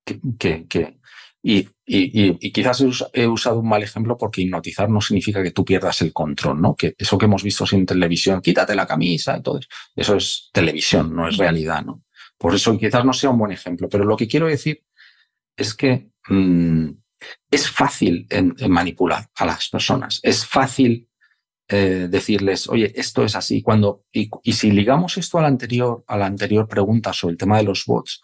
que, que, y, y, quizás he usado un mal ejemplo porque hipnotizar no significa que tú pierdas el control, ¿no? Que eso que hemos visto en televisión, quítate la camisa y todo eso, eso es televisión, no es realidad, ¿no? Por eso quizás no sea un buen ejemplo, pero lo que quiero decir es que mm, es fácil en, manipular a las personas, es fácil eh, decirles, oye, esto es así. Cuando, y, si ligamos esto a la, anterior, a la anterior pregunta sobre el tema de los bots,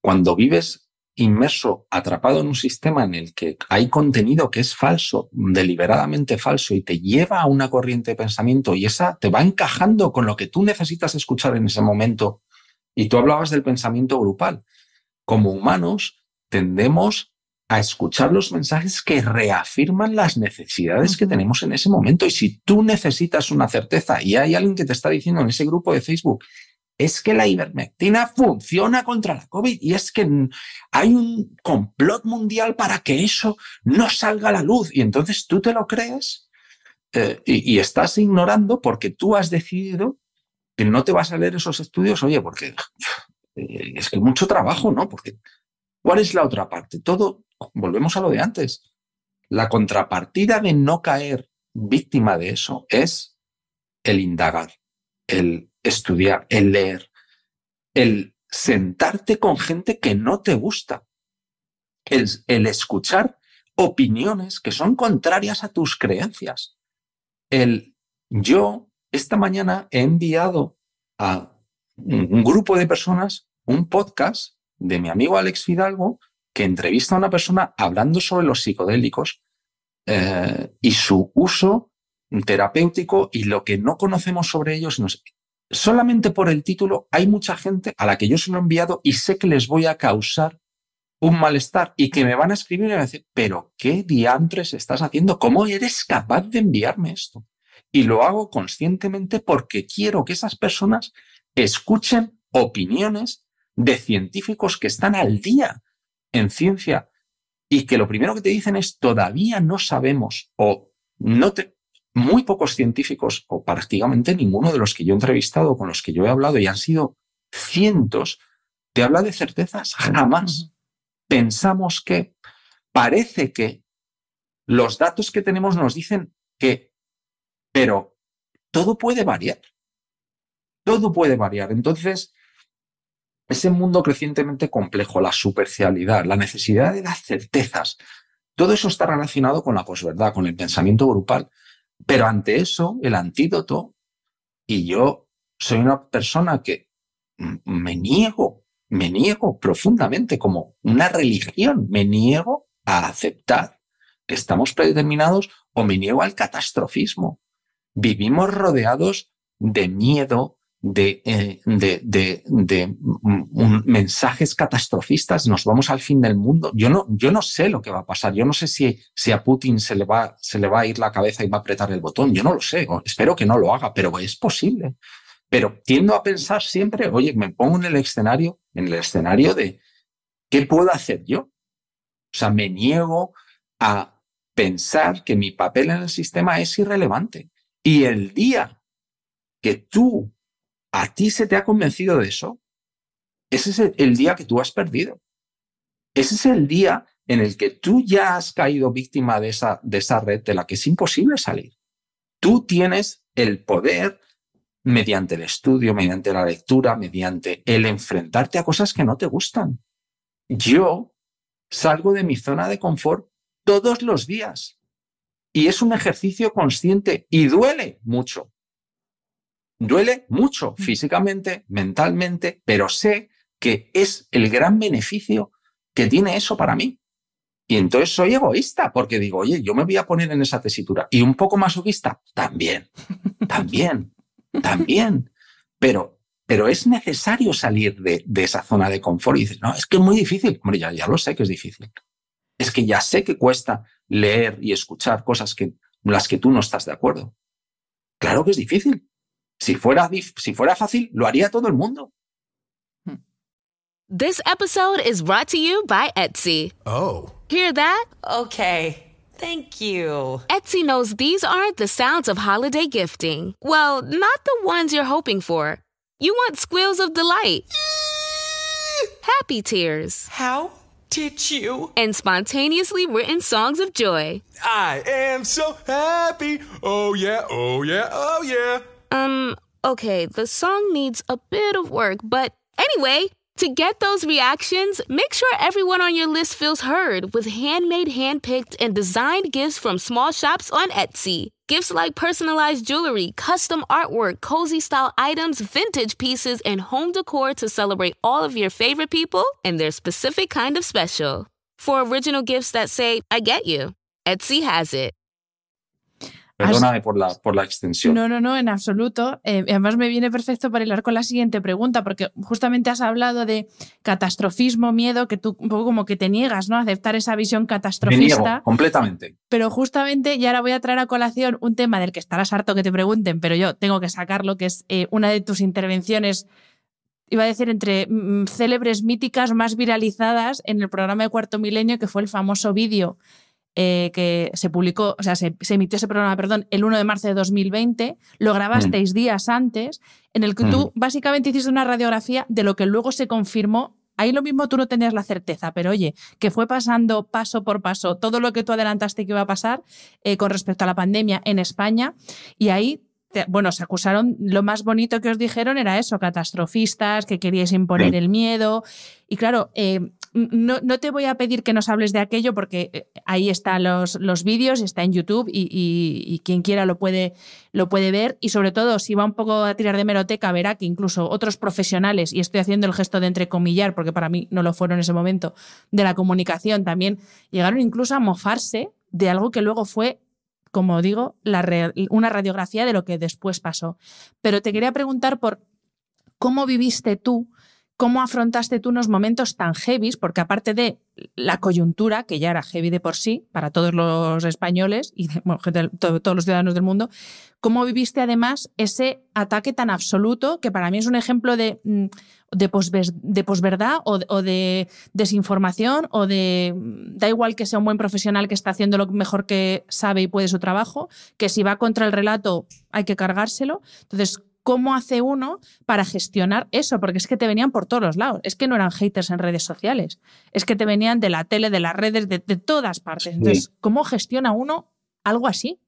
cuando vives inmerso, atrapado en un sistema en el que hay contenido que es falso, deliberadamente falso, y te lleva a una corriente de pensamiento y esa te va encajando con lo que tú necesitas escuchar en ese momento. Y tú hablabas del pensamiento grupal. Como humanos tendemos a escuchar los mensajes que reafirman las necesidades que tenemos en ese momento. Y si tú necesitas una certeza y hay alguien que te está diciendo en ese grupo de Facebook, es que la ivermectina funciona contra la COVID y es que hay un complot mundial para que eso no salga a la luz. Y entonces tú te lo crees eh, y, y estás ignorando porque tú has decidido que no te vas a leer esos estudios, oye, porque eh, es que mucho trabajo, ¿no? Porque ¿cuál es la otra parte? Todo, volvemos a lo de antes. La contrapartida de no caer víctima de eso es el indagar, el estudiar, el leer, el sentarte con gente que no te gusta, el, el escuchar opiniones que son contrarias a tus creencias. El yo esta mañana he enviado a un grupo de personas un podcast de mi amigo Alex Fidalgo que entrevista a una persona hablando sobre los psicodélicos eh, y su uso terapéutico y lo que no conocemos sobre ellos. Solamente por el título hay mucha gente a la que yo se lo he enviado y sé que les voy a causar un malestar y que me van a escribir y van a decir, pero ¿qué diantres estás haciendo? ¿Cómo eres capaz de enviarme esto? Y lo hago conscientemente porque quiero que esas personas escuchen opiniones de científicos que están al día en ciencia y que lo primero que te dicen es todavía no sabemos o no te, muy pocos científicos o prácticamente ninguno de los que yo he entrevistado, con los que yo he hablado y han sido cientos, te habla de certezas. Jamás pensamos que parece que los datos que tenemos nos dicen que, pero todo puede variar. Todo puede variar. Entonces, ese mundo crecientemente complejo, la supercialidad, la necesidad de las certezas, todo eso está relacionado con la posverdad, con el pensamiento grupal. Pero ante eso, el antídoto, y yo soy una persona que me niego, me niego profundamente, como una religión, me niego a aceptar que estamos predeterminados o me niego al catastrofismo. Vivimos rodeados de miedo, eh, de, de, de, mm, mensajes catastrofistas, nos vamos al fin del mundo. Yo no, yo no sé lo que va a pasar, yo no sé si, si a Putin se le, va, se le va a ir la cabeza y va a apretar el botón, yo no lo sé, espero que no lo haga, pero es posible. Pero tiendo a pensar siempre, oye, me pongo en el escenario, en el escenario de qué puedo hacer yo. O sea, me niego a pensar que mi papel en el sistema es irrelevante. Y el día que tú ¿A ti se te ha convencido de eso? Ese es el día que tú has perdido. Ese es el día en el que tú ya has caído víctima de esa, de esa red de la que es imposible salir. Tú tienes el poder mediante el estudio, mediante la lectura, mediante el enfrentarte a cosas que no te gustan. Yo salgo de mi zona de confort todos los días y es un ejercicio consciente y duele mucho, Duele mucho físicamente, mentalmente, pero sé que es el gran beneficio que tiene eso para mí. Y entonces soy egoísta porque digo, oye, yo me voy a poner en esa tesitura. Y un poco masoquista, también, también, también. Pero, pero es necesario salir de, esa zona de confort y dices, no, es que es muy difícil. Hombre, ya, ya lo sé que es difícil. Es que ya sé que cuesta leer y escuchar cosas que, las que tú no estás de acuerdo. Claro que es difícil. Si fuera, si fuera fácil, lo haría todo el mundo. Hmm. This episode is brought to you by Etsy. Oh. Hear that? Okay. Thank you. Etsy knows these aren't the sounds of holiday gifting. Well, not the ones you're hoping for. You want squeals of delight, happy tears. How did you? And spontaneously written songs of joy. I am so happy. Oh, yeah, oh, yeah, oh, yeah. Um, okay, the song needs a bit of work, but anyway, to get those reactions, make sure everyone on your list feels heard with handmade, handpicked, and designed gifts from small shops on Etsy. Gifts like personalized jewelry, custom artwork, cozy style items, vintage pieces, and home decor to celebrate all of your favorite people and their specific kind of special. For original gifts that say, I get you, Etsy has it. Perdóname por la, extensión. No, no, no, en absoluto. Eh, además me viene perfecto para hilar con la siguiente pregunta, porque justamente has hablado de catastrofismo, miedo, que tú un poco como que te niegas, ¿no? A aceptar esa visión catastrofista. completamente. Pero justamente, y ahora voy a traer a colación un tema del que estarás harto que te pregunten, pero yo tengo que sacarlo, que es eh, una de tus intervenciones iba a decir, entre mm, célebres míticas más viralizadas en el programa de Cuarto Milenio, que fue el famoso vídeo eh, que se publicó, o sea, se, emitió ese programa, perdón, el 1 de marzo de 2020, lo grabasteis mm. días antes, en el que tú mm. básicamente hiciste una radiografía de lo que luego se confirmó. Ahí lo mismo tú no tenías la certeza, pero oye, que fue pasando paso por paso todo lo que tú adelantaste que iba a pasar eh, con respecto a la pandemia en España. Y ahí bueno, se acusaron, lo más bonito que os dijeron era eso, catastrofistas, que queríais imponer el miedo. Y claro, eh, no, te voy a pedir que nos hables de aquello porque eh, ahí están los, vídeos, está en YouTube y, quien quiera lo puede, lo puede ver. Y sobre todo, si va un poco a tirar de meroteca, verá que incluso otros profesionales, y estoy haciendo el gesto de entrecomillar porque para mí no lo fueron en ese momento, de la comunicación también, llegaron incluso a mofarse de algo que luego fue, como digo, una radiografía de lo que después pasó. Pero te quería preguntar por cómo viviste tú cómo afrontaste tú unos momentos tan heavy, porque aparte de la coyuntura, que ya era heavy de por sí, para todos los españoles y todos los ciudadanos del mundo, cómo viviste además ese ataque tan absoluto, que para mí es un ejemplo de, mm, de, posverdad o, de desinformación, o de, mm, da igual que sea un buen profesional que está haciendo lo mejor que sabe y puede su trabajo, que si va contra el relato hay que cargárselo. Entonces, cómo hace uno para gestionar eso, porque es que te venían por todos los lados, es que no eran haters en redes sociales, es que te venían de la tele, de las redes, de, todas partes. Entonces, ¿cómo gestiona uno algo así?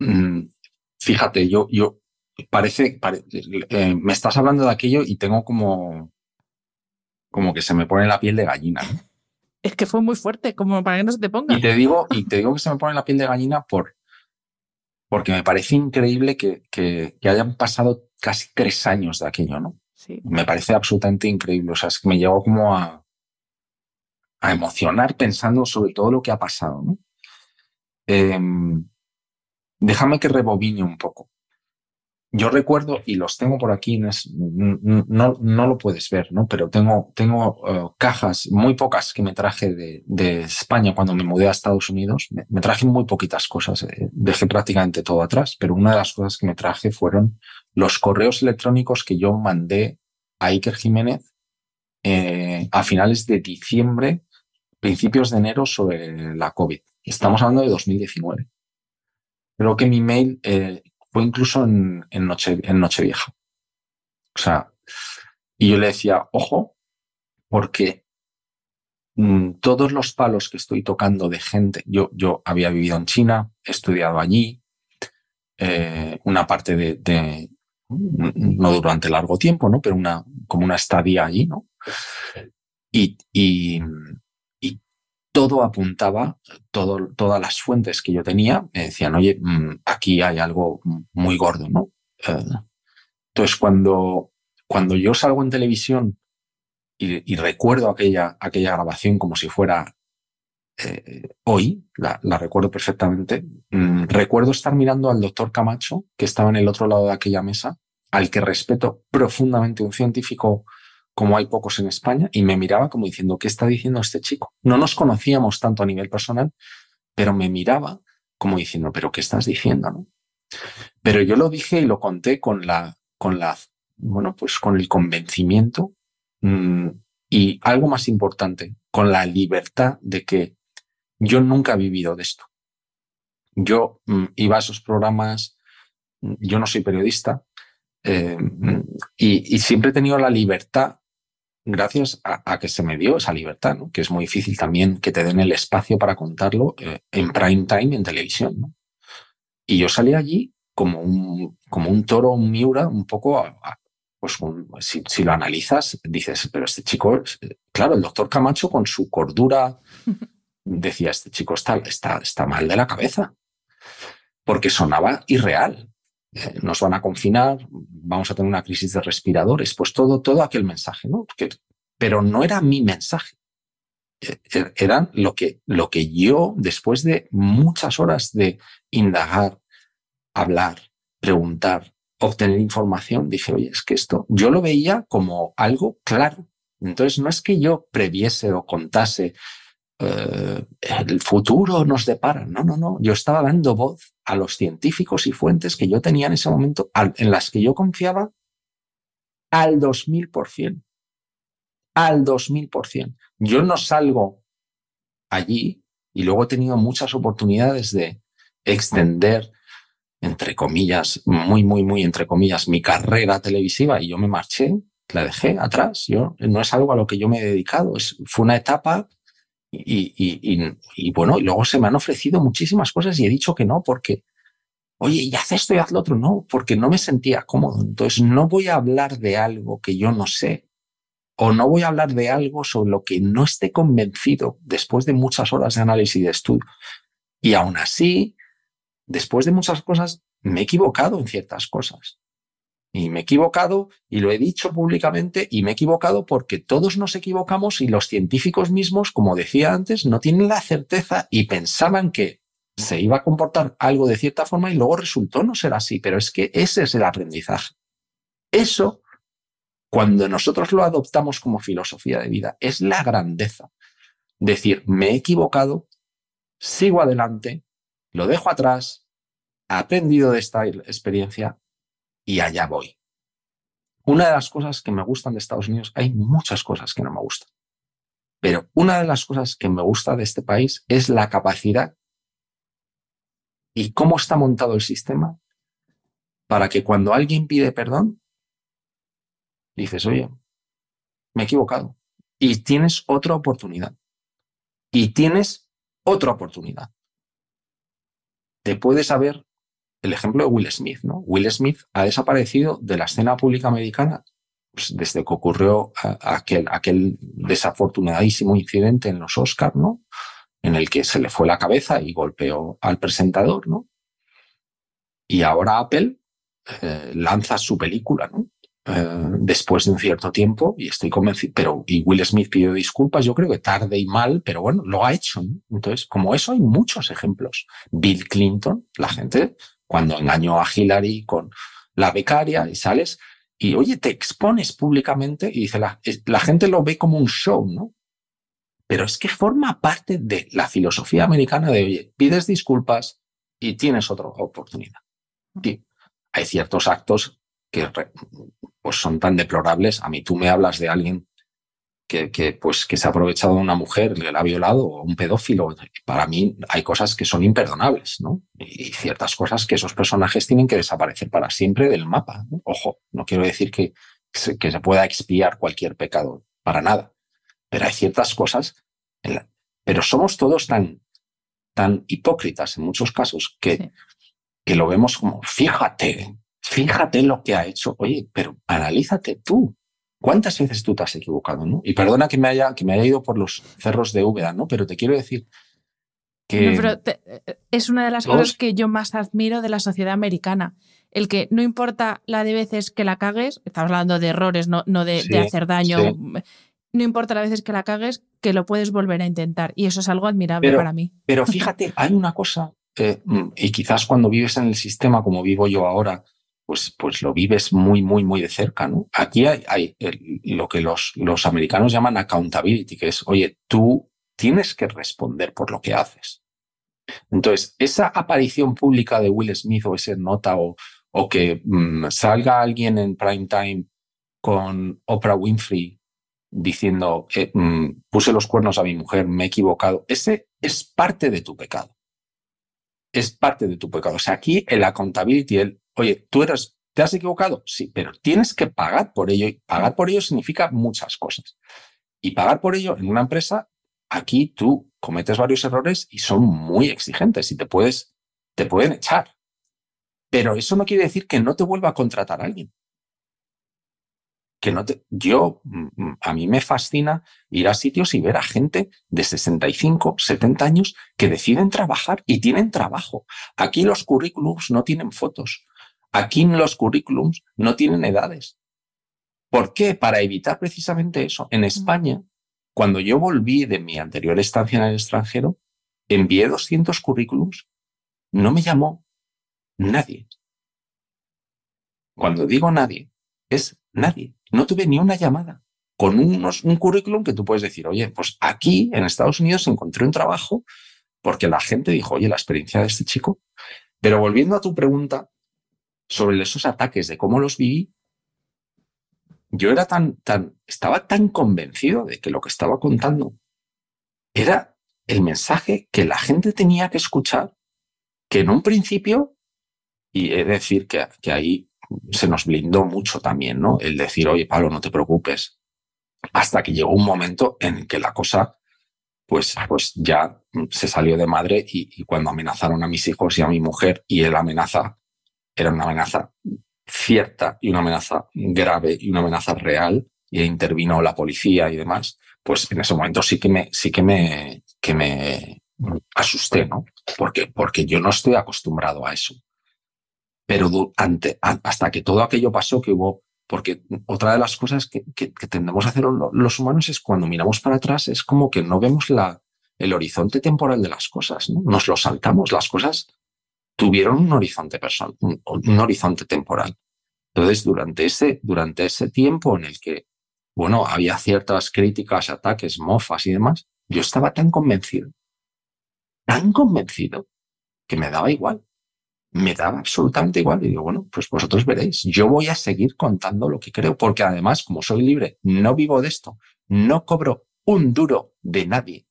Mm, fíjate, yo, yo parece, eh, me estás hablando de aquello y tengo como, como que se me pone la piel de gallina. Es que fue muy fuerte, como para que no se te ponga. Y te digo, y te digo que se me pone la piel de gallina por, porque me parece increíble que, hayan pasado casi tres años de aquello, ¿no? Sí. Me parece absolutamente increíble. O sea, es que me llegó como a, emocionar pensando sobre todo lo que ha pasado, ¿no? Em, déjame que rebobine un poco yo recuerdo, y los tengo por aquí, no, no, lo puedes ver, ¿no? Pero tengo, tengo eh, cajas, muy pocas que me traje de, España cuando me mudé a Estados Unidos. Me, traje muy poquitas cosas, eh, dejé prácticamente todo atrás, pero una de las cosas que me traje fueron los correos electrónicos que yo mandé a Iker Jiménez eh, a finales de diciembre, principios de enero sobre la COVID. Estamos hablando de 2019 creo que mi mail, fue incluso en, noche, en Nochevieja. O sea, y yo le decía, ojo, porque mm, todos los palos que estoy tocando de gente, yo, yo había vivido en China, he estudiado allí, eh, una parte de, mm, no durante largo tiempo, ¿no? Pero una, como una estadía allí, ¿no? y, todo apuntaba, todas las fuentes que yo tenía me decían, oye, mm, aquí hay algo muy gordo, ¿no? Eh, entonces, cuando, cuando yo salgo en televisión y, recuerdo aquella, aquella grabación como si fuera eh, hoy, la, la, recuerdo perfectamente, mm, recuerdo estar mirando al doctor Camacho, que estaba en el otro lado de aquella mesa, al que respeto profundamente, un científico como hay pocos en España, y me miraba como diciendo, ¿qué está diciendo este chico? No nos conocíamos tanto a nivel personal, pero me miraba como diciendo, ¿pero qué estás diciendo? ¿no? Pero yo lo dije y lo conté con la, con la, bueno, pues con el convencimiento mm, y algo más importante, con la libertad de que yo nunca he vivido de esto. Yo mm, iba a esos programas, mm, yo no soy periodista, eh, y, siempre he tenido la libertad gracias a, que se me dio esa libertad, ¿no? que es muy difícil también que te den el espacio para contarlo eh, en prime time en televisión. Y yo salí allí como un, como un toro, un miura, un poco, pues si, lo analizas, dices, pero este chico, eh, claro, el doctor Camacho con su cordura decía, este chico está, está mal de la cabeza, porque sonaba irreal. Eh, nos van a confinar, vamos a tener una crisis de respiradores, pues todo, todo aquel mensaje, ¿no? pero no era mi mensaje. Eh, eh, eran lo que, lo que yo, después de muchas horas de indagar, hablar, preguntar, obtener información, dije, oye, es que esto, yo lo veía como algo claro. Entonces, no es que yo previese o contase, el futuro nos depara, no, no, no, yo estaba dando voz a los científicos y fuentes que yo tenía en ese momento, en las que yo confiaba, al 2000%. Al 2000%. Yo no salgo allí y luego he tenido muchas oportunidades de extender, entre comillas, muy, muy, muy, entre comillas, mi carrera televisiva y yo me marché, la dejé atrás. Yo, no es algo a lo que yo me he dedicado, es, fue una etapa y, bueno, y luego se me han ofrecido muchísimas cosas y he dicho que no, porque, oye, y haz esto y haz lo otro, no, porque no me sentía cómodo. Entonces, no voy a hablar de algo que yo no sé, o no voy a hablar de algo sobre lo que no esté convencido después de muchas horas de análisis y de estudio. Y aún así, después de muchas cosas, me he equivocado en ciertas cosas y me he equivocado y lo he dicho públicamente y me he equivocado porque todos nos equivocamos y los científicos mismos, como decía antes, no tienen la certeza y pensaban que se iba a comportar algo de cierta forma y luego resultó no ser así, pero es que ese es el aprendizaje. Eso, cuando nosotros lo adoptamos como filosofía de vida, es la grandeza. Decir, me he equivocado, sigo adelante, lo dejo atrás, he aprendido de esta experiencia y allá voy. Una de las cosas que me gustan de Estados Unidos, hay muchas cosas que no me gustan, pero una de las cosas que me gusta de este país es la capacidad y cómo está montado el sistema para que cuando alguien pide perdón, dices, oye, me he equivocado. Y tienes otra oportunidad. Y tienes otra oportunidad. Te puedes haber el ejemplo de Will Smith, ¿no? Will Smith ha desaparecido de la escena pública americana pues, desde que ocurrió aquel, aquel desafortunadísimo incidente en los Oscars, ¿no? En el que se le fue la cabeza y golpeó al presentador, ¿no? Y ahora Apple eh, lanza su película, ¿no? Eh, después de un cierto tiempo, y estoy convencido, pero y Will Smith pidió disculpas, yo creo que tarde y mal, pero bueno, lo ha hecho. Entonces, como eso hay muchos ejemplos. Bill Clinton, la gente cuando engañó a Hillary con la becaria y sales y, oye, te expones públicamente y dice, la, gente lo ve como un show, ¿no? Pero es que forma parte de la filosofía americana de, oye, pides disculpas y tienes otra oportunidad. hay ciertos actos que pues, son tan deplorables. A mí tú me hablas de alguien que, pues, que se ha aprovechado de una mujer, le la ha violado, o un pedófilo. Para mí hay cosas que son imperdonables, ¿no? Y ciertas cosas que esos personajes tienen que desaparecer para siempre del mapa. Ojo, no quiero decir que se, que se pueda expiar cualquier pecado, para nada. Pero hay ciertas cosas. Pero somos todos tan, tan hipócritas en muchos casos que, que lo vemos como, fíjate, fíjate lo que ha hecho. Oye, pero analízate tú. ¿Cuántas veces tú te has equivocado? ¿no? Y perdona que me, haya, que me haya ido por los cerros de Úbeda, ¿no? pero te quiero decir que... Eh, es una de las cosas que yo más admiro de la sociedad americana. El que no importa la de veces que la cagues, estamos hablando de errores, no, no de, hacer daño, no importa la veces que la cagues, que lo puedes volver a intentar. Y eso es algo admirable para mí. Pero fíjate, hay una cosa, mm, y quizás cuando vives en el sistema como vivo yo ahora, pues, pues, lo vives muy, muy, muy de cerca. ¿no? Aquí hay, lo que los, los americanos llaman accountability, que es, oye, tú tienes que responder por lo que haces. Entonces, esa aparición pública de Will Smith o ese nota o, o que mm, salga alguien en prime time con Oprah Winfrey diciendo, eh, mm, puse los cuernos a mi mujer, me he equivocado, ese es parte de tu pecado. Es parte de tu pecado. O sea, aquí el accountability, el oye, tú eres, ¿te has equivocado? Sí, pero tienes que pagar por ello. Y pagar por ello significa muchas cosas. Y pagar por ello en una empresa, aquí tú cometes varios errores y son muy exigentes y te puedes, te pueden echar. Pero eso no quiere decir que no te vuelva a contratar a alguien. Que no yo, mm, mm, a mí me fascina ir a sitios y ver a gente de 65, 70 años que deciden trabajar y tienen trabajo. Aquí los currículums no tienen fotos. Aquí en los currículums no tienen edades. ¿Por qué? Para evitar precisamente eso. En España, cuando yo volví de mi anterior estancia en el extranjero, envié 200 currículums, no me llamó nadie. Cuando digo nadie, es nadie. No tuve ni una llamada con un currículum que tú puedes decir, oye, pues aquí en Estados Unidos encontré un trabajo porque la gente dijo, oye, la experiencia de este chico. Pero volviendo a tu pregunta, sobre esos ataques, de cómo los viví, yo era tan, tan, estaba tan convencido de que lo que estaba contando era el mensaje que la gente tenía que escuchar, que en un principio, y he de decir que, ahí se nos blindó mucho también, ¿no? El decir, oye, Pablo, no te preocupes, hasta que llegó un momento en que la cosa pues, pues ya se salió de madre y, y, cuando amenazaron a mis hijos y a mi mujer y él amenaza era una amenaza cierta y una amenaza grave y una amenaza real y intervino la policía y demás, pues en ese momento sí que me, sí que me, que me asusté, ¿no? Porque, porque yo no estoy acostumbrado a eso. Pero hasta que todo aquello pasó, que hubo, porque otra de las cosas que, que, tendemos a hacer los humanos es cuando miramos para atrás, es como que no vemos la, el horizonte temporal de las cosas, ¿no? Nos lo saltamos, las cosas tuvieron un horizonte personal, un, horizonte temporal. Entonces, durante ese, durante ese tiempo en el que, bueno, había ciertas críticas, ataques, mofas y demás, yo estaba tan convencido, tan convencido, que me daba igual. Me daba absolutamente igual. Y digo, bueno, pues vosotros veréis. Yo voy a seguir contando lo que creo, porque además, como soy libre, no vivo de esto, no cobro un duro de nadie.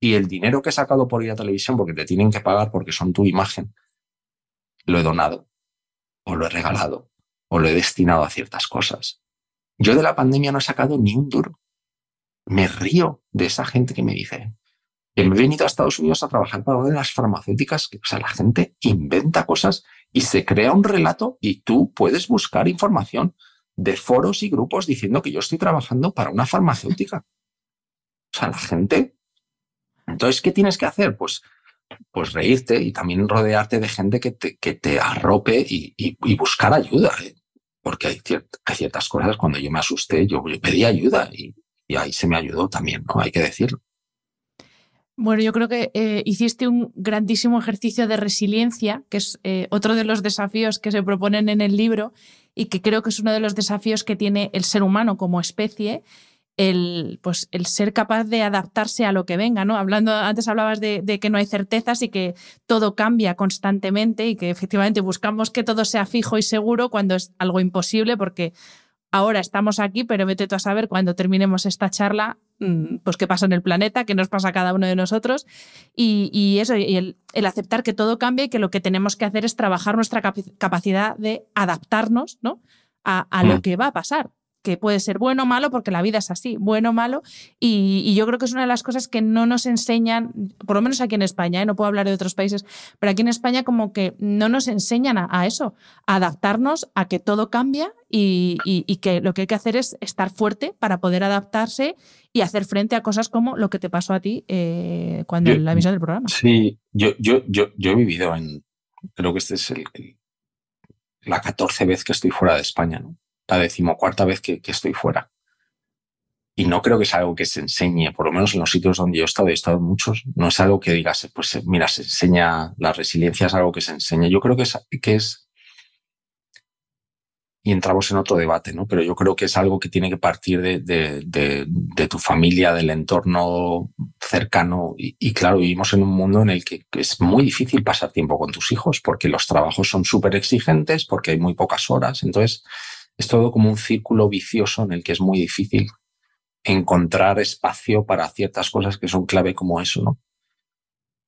Y el dinero que he sacado por ir a televisión, porque te tienen que pagar porque son tu imagen, lo he donado, o lo he regalado, o lo he destinado a ciertas cosas. Yo de la pandemia no he sacado ni un duro. Me río de esa gente que me dice que me he venido a Estados Unidos a trabajar para una de las farmacéuticas. Que, o sea, la gente inventa cosas y se crea un relato y tú puedes buscar información de foros y grupos diciendo que yo estoy trabajando para una farmacéutica. O sea, la gente entonces, ¿qué tienes que hacer? Pues, pues reírte y también rodearte de gente que te, arrope y, buscar ayuda. ¿eh? Porque hay, ciertas cosas, cuando yo me asusté, yo, pedí ayuda y, ahí se me ayudó también, ¿no? Hay que decirlo. Bueno, yo creo que eh, hiciste un grandísimo ejercicio de resiliencia, que es eh, otro de los desafíos que se proponen en el libro y que creo que es uno de los desafíos que tiene el ser humano como especie el, pues, el ser capaz de adaptarse a lo que venga, ¿no? Hablando, antes hablabas de, que no hay certezas y que todo cambia constantemente y que efectivamente buscamos que todo sea fijo y seguro cuando es algo imposible porque ahora estamos aquí, pero vete tú a saber cuando terminemos esta charla, mm, pues qué pasa en el planeta, qué nos pasa a cada uno de nosotros y, eso, y el, aceptar que todo cambia y que lo que tenemos que hacer es trabajar nuestra capacidad de adaptarnos, ¿no? A, a lo mm. que va a pasar que puede ser bueno o malo, porque la vida es así, bueno o malo, y, yo creo que es una de las cosas que no nos enseñan, por lo menos aquí en España, ¿eh? no puedo hablar de otros países, pero aquí en España como que no nos enseñan a, eso, a adaptarnos a que todo cambia y, que lo que hay que hacer es estar fuerte para poder adaptarse y hacer frente a cosas como lo que te pasó a ti eh, cuando la emisión del programa. Sí, yo, yo, yo, he vivido en, creo que este es el, la 14 vez que estoy fuera de España, ¿no? la decimocuarta vez que, estoy fuera. Y no creo que sea algo que se enseñe, por lo menos en los sitios donde yo he estado, he estado en muchos, no es algo que digas, pues eh, mira, se enseña, la resiliencia es algo que se enseña. Yo creo que es, que es y entramos en otro debate, ¿no? Pero yo creo que es algo que tiene que partir de, de, tu familia, del entorno cercano. Y, y, claro, vivimos en un mundo en el que es muy difícil pasar tiempo con tus hijos porque los trabajos son súper exigentes, porque hay muy pocas horas. Entonces, es todo como un círculo vicioso en el que es muy difícil encontrar espacio para ciertas cosas que son clave como eso, ¿no?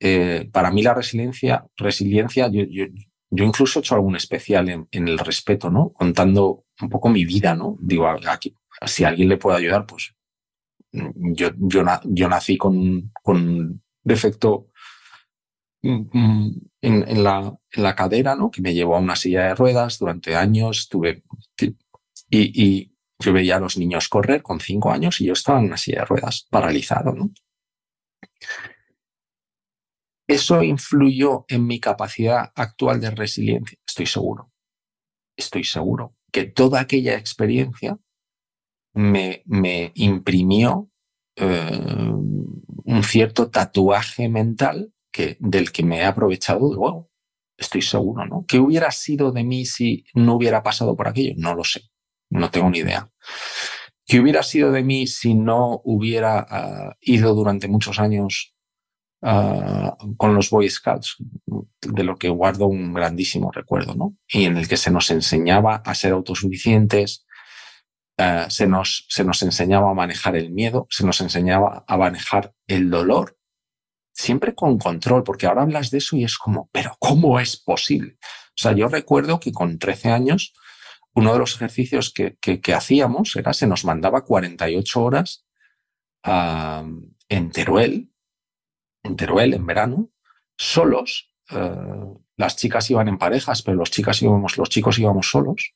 Eh, para mí la resiliencia, resiliencia yo, incluso he hecho algún especial en, el respeto, ¿no? Contando un poco mi vida, ¿no? Digo, aquí, si alguien le puede ayudar, pues yo, yo, yo nací con, con defecto en, la, cadera, ¿no? que me llevó a una silla de ruedas durante años. y, yo veía a los niños correr con cinco años y yo estaba en una silla de ruedas, paralizado. ¿Eso influyó en mi capacidad actual de resiliencia? Estoy seguro. Estoy seguro que toda aquella experiencia me, me imprimió eh, un cierto tatuaje mental del que me he aprovechado, estoy seguro, ¿no? ¿Qué hubiera sido de mí si no hubiera pasado por aquello? No lo sé, no tengo ni idea. ¿Qué hubiera sido de mí si no hubiera ah, ido durante muchos años ah, con los Boy Scouts? De lo que guardo un grandísimo recuerdo, ¿no? Y en el que se nos enseñaba a ser autosuficientes, ah, se, nos, se nos enseñaba a manejar el miedo, se nos enseñaba a manejar el dolor siempre con control, porque ahora hablas de eso y es como, pero ¿cómo es posible? O sea, yo recuerdo que con 13 años, uno de los ejercicios que, que, hacíamos era, se nos mandaba 48 horas en Teruel, en Teruel, en verano, solos. Eh, las chicas iban en parejas, pero los, chicas íbamos, los chicos íbamos solos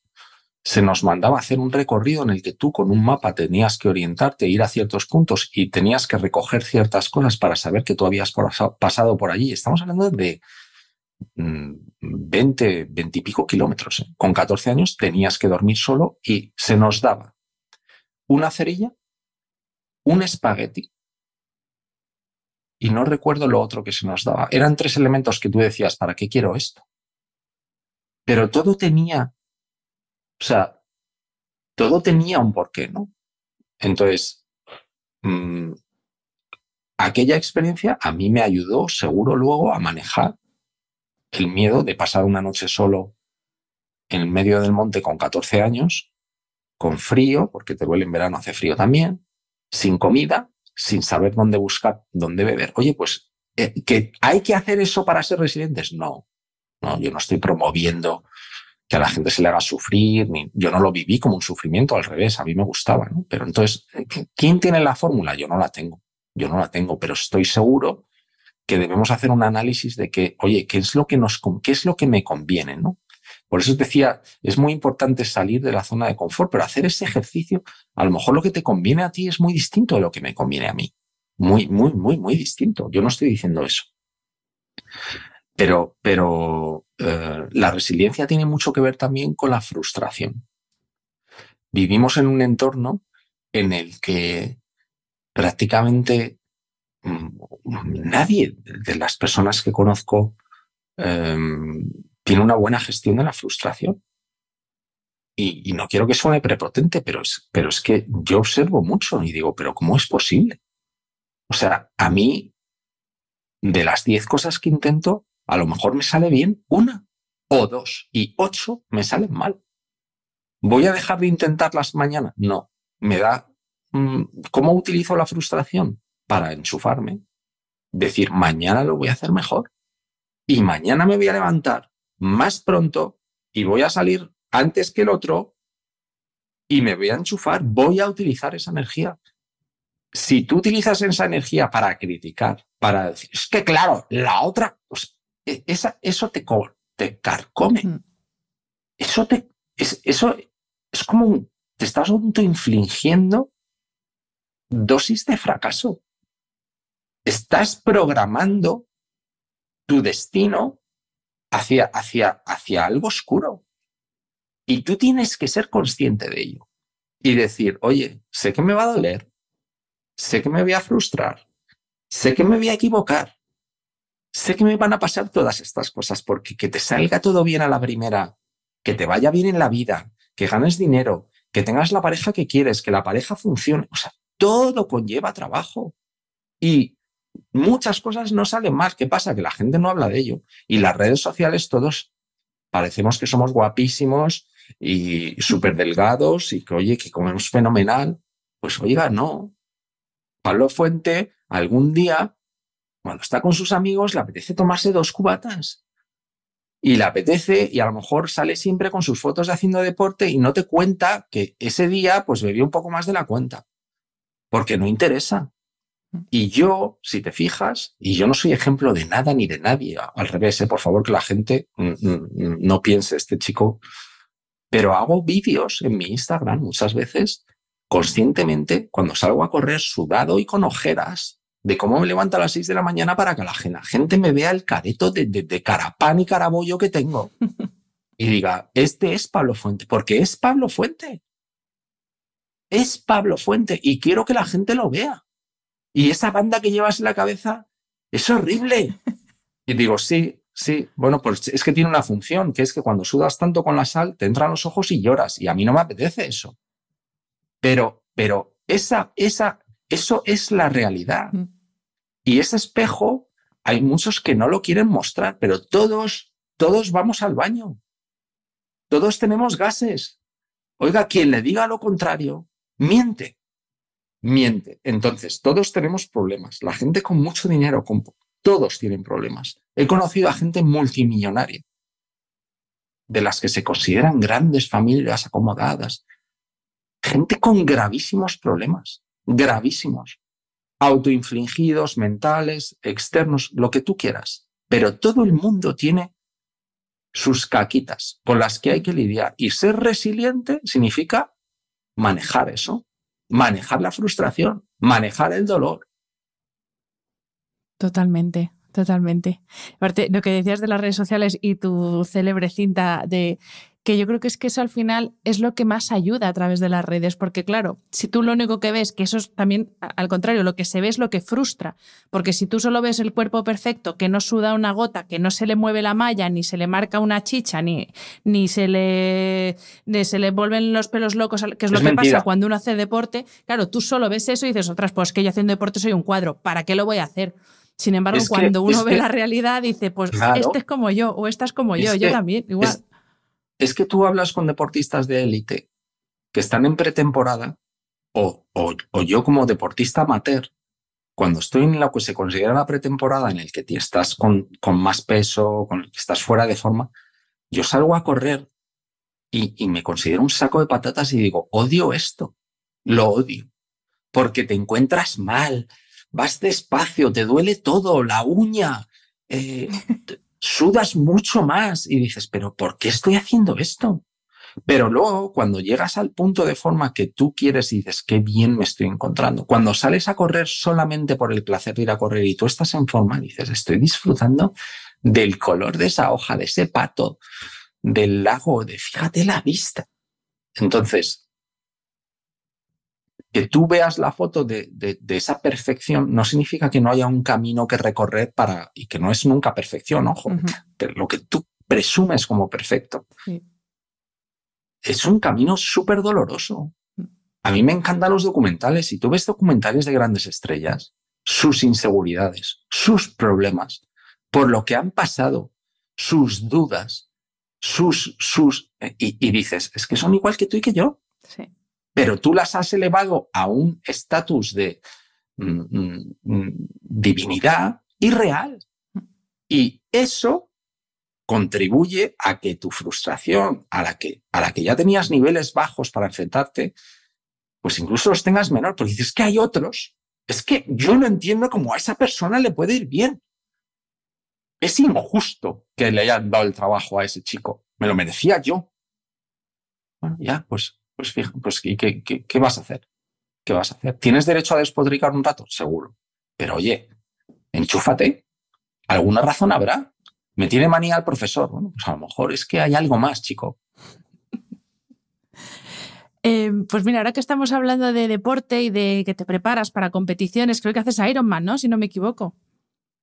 se nos mandaba hacer un recorrido en el que tú con un mapa tenías que orientarte, ir a ciertos puntos y tenías que recoger ciertas cosas para saber que tú habías pasado por allí. Estamos hablando de 20, 20 y pico kilómetros. ¿eh? Con 14 años tenías que dormir solo y se nos daba una cerilla, un espagueti y no recuerdo lo otro que se nos daba. Eran tres elementos que tú decías, ¿para qué quiero esto? Pero todo tenía o sea, todo tenía un porqué, ¿no? Entonces, mm, aquella experiencia a mí me ayudó seguro luego a manejar el miedo de pasar una noche solo en medio del monte con 14 años, con frío, porque te duele en verano hace frío también, sin comida, sin saber dónde buscar, dónde beber. Oye, pues, eh, ¿que ¿hay que hacer eso para ser residentes? No, no, yo no estoy promoviendo que a la gente se le haga sufrir. yo no lo viví como un sufrimiento, al revés, a mí me gustaba. ¿no? Pero entonces, ¿quién tiene la fórmula? Yo no la tengo, yo no la tengo, pero estoy seguro que debemos hacer un análisis de que, oye, ¿qué es lo que, nos, qué es lo que me conviene? ¿no? Por eso decía, es muy importante salir de la zona de confort, pero hacer ese ejercicio, a lo mejor lo que te conviene a ti es muy distinto de lo que me conviene a mí. Muy, muy, muy, muy distinto. Yo no estoy diciendo eso. Pero, pero eh, la resiliencia tiene mucho que ver también con la frustración. Vivimos en un entorno en el que prácticamente mm, nadie de las personas que conozco em, tiene una buena gestión de la frustración. Y, no quiero que suene prepotente, pero es, pero es que yo observo mucho y digo, pero ¿cómo es posible? O sea, a mí, de las 10 cosas que intento, a lo mejor me sale bien una o dos y ocho me salen mal. ¿Voy a dejar de intentarlas mañana? No. Me da. Mm, ¿Cómo utilizo la frustración? Para enchufarme. Decir, mañana lo voy a hacer mejor. Y mañana me voy a levantar más pronto y voy a salir antes que el otro y me voy a enchufar. Voy a utilizar esa energía. Si tú utilizas esa energía para criticar, para decir, es que claro, la otra, pues e, eso te, carcomen carcome. Eso, te, es, eso es como te estás infligiendo dosis de fracaso. Estás programando tu destino hacia, hacia, hacia algo oscuro. Y tú tienes que ser consciente de ello y decir, oye, sé que me va a doler, sé que me voy a frustrar, sé que me voy a equivocar, sé que me van a pasar todas estas cosas, porque que te salga todo bien a la primera, que te vaya bien en la vida, que ganes dinero, que tengas la pareja que quieres, que la pareja funcione, o sea, todo conlleva trabajo. Y muchas cosas no salen mal. ¿Qué pasa? Que la gente no habla de ello. Y las redes sociales todos parecemos que somos guapísimos y súper delgados y que, oye, que comemos fenomenal. Pues oiga, no. Pablo Fuente algún día cuando está con sus amigos le apetece tomarse dos cubatas y le apetece y a lo mejor sale siempre con sus fotos de haciendo deporte y no te cuenta que ese día pues bebió un poco más de la cuenta, porque no interesa. Y yo, si te fijas, y yo no soy ejemplo de nada ni de nadie, al revés, eh, por favor que la gente no piense, este chico, pero hago vídeos en mi Instagram muchas veces, conscientemente, cuando salgo a correr sudado y con ojeras, de cómo me levanto a las 6 de la mañana para que la gente me vea el careto de, carapán y carabollo que tengo. y diga, este es Pablo Fuente, porque es Pablo Fuente. Es Pablo Fuente y quiero que la gente lo vea. Y esa banda que llevas en la cabeza es horrible. Y digo, sí, sí, bueno, pues es que tiene una función, que es que cuando sudas tanto con la sal, te entran los ojos y lloras. Y a mí no me apetece eso. Pero, pero esa, esa, eso es la realidad. Mm. Y ese espejo, hay muchos que no lo quieren mostrar, pero todos, todos vamos al baño. Todos tenemos gases. Oiga, quien le diga lo contrario, miente. Miente. Entonces, todos tenemos problemas. La gente con mucho dinero, con todos tienen problemas. He conocido a gente multimillonaria, de las que se consideran grandes familias acomodadas. Gente con gravísimos problemas, gravísimos autoinfligidos, mentales, externos, lo que tú quieras. Pero todo el mundo tiene sus caquitas con las que hay que lidiar. Y ser resiliente significa manejar eso, manejar la frustración, manejar el dolor. Totalmente, totalmente. Aparte, lo que decías de las redes sociales y tu célebre cinta de que yo creo que es que eso al final es lo que más ayuda a través de las redes, porque claro, si tú lo único que ves, que eso es también al contrario, lo que se ve es lo que frustra, porque si tú solo ves el cuerpo perfecto, que no suda una gota, que no se le mueve la malla, ni se le marca una chicha, ni, ni se, le, se le vuelven los pelos locos, que es, lo que pasa cuando uno hace deporte, claro, tú solo ves eso y dices, otras, pues que yo haciendo deporte soy un cuadro, ¿para qué lo voy a hacer? Sin embargo, cuando uno ve la realidad, dice, pues este es como yo, o esta es como yo, yo también, igual es que tú hablas con deportistas de élite que están en pretemporada o, yo como deportista amateur, cuando estoy en lo que se considera la pretemporada en el que estás con, más peso, con el que estás fuera de forma, yo salgo a correr y, me considero un saco de patatas y digo, odio esto, lo odio, porque te encuentras mal, vas despacio, te duele todo, la uña, eh, sudas mucho más y dices, pero ¿por qué estoy haciendo esto? Pero luego, cuando llegas al punto de forma que tú quieres dices, qué bien me estoy encontrando, cuando sales a correr solamente por el placer de ir a correr y tú estás en forma, dices, estoy disfrutando del color de esa hoja, de ese pato, del lago, de fíjate la vista. Entonces, que tú veas la foto de, esa perfección no significa que no haya un camino que recorrer para, y que no es nunca perfección, ojo, pero lo que tú presumes como perfecto. Es un camino súper doloroso. Mm. A mí me encantan los documentales. y tú ves documentales de grandes estrellas, sus inseguridades, sus problemas, por lo que han pasado, sus dudas, sus, sus, eh, y, y dices, es que son igual que tú y que yo. Sí pero tú las has elevado a un estatus de mm, mm, mm, divinidad irreal. Y eso contribuye a que tu frustración, a la que, a la que ya tenías niveles bajos para enfrentarte, pues incluso los tengas menor, porque dices que hay otros. Es que yo no entiendo cómo a esa persona le puede ir bien. Es injusto que le hayan dado el trabajo a ese chico. Me lo merecía yo. Bueno, ya, pues pues fija, pues, qué, vas a hacer? ¿Qué vas a hacer? ¿Tienes derecho a despotricar un rato? Seguro. Pero oye, enchúfate. Alguna razón habrá. Me tiene manía el profesor. pues a lo mejor es que hay algo más, chico. Eh, pues mira, ahora que estamos hablando de deporte y de que te preparas para competiciones, creo que haces Ironman, ¿no? Si no me equivoco.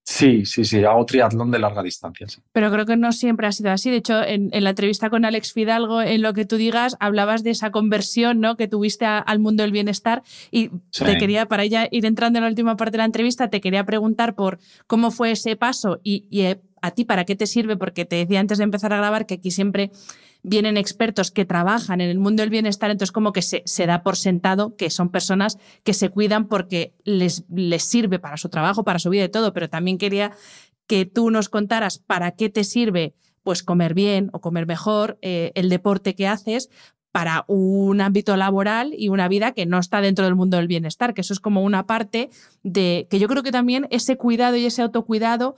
Sí, sí, sí, hago triatlón de larga distancia. Pero creo que no siempre ha sido así. De hecho, en, la entrevista con Alex Fidalgo, en lo que tú digas, hablabas de esa conversión ¿no? que tuviste al mundo del bienestar. Y te quería, para ella ir entrando en la última parte de la entrevista, te quería preguntar por cómo fue ese paso y, y eh, a ti para qué te sirve, porque te decía antes de empezar a grabar que aquí siempre vienen expertos que trabajan en el mundo del bienestar, entonces como que se, da por sentado que son personas que se cuidan porque les, les sirve para su trabajo, para su vida y todo, pero también quería que tú nos contaras para qué te sirve pues comer bien o comer mejor, eh, el deporte que haces, para un ámbito laboral y una vida que no está dentro del mundo del bienestar, que eso es como una parte de que yo creo que también ese cuidado y ese autocuidado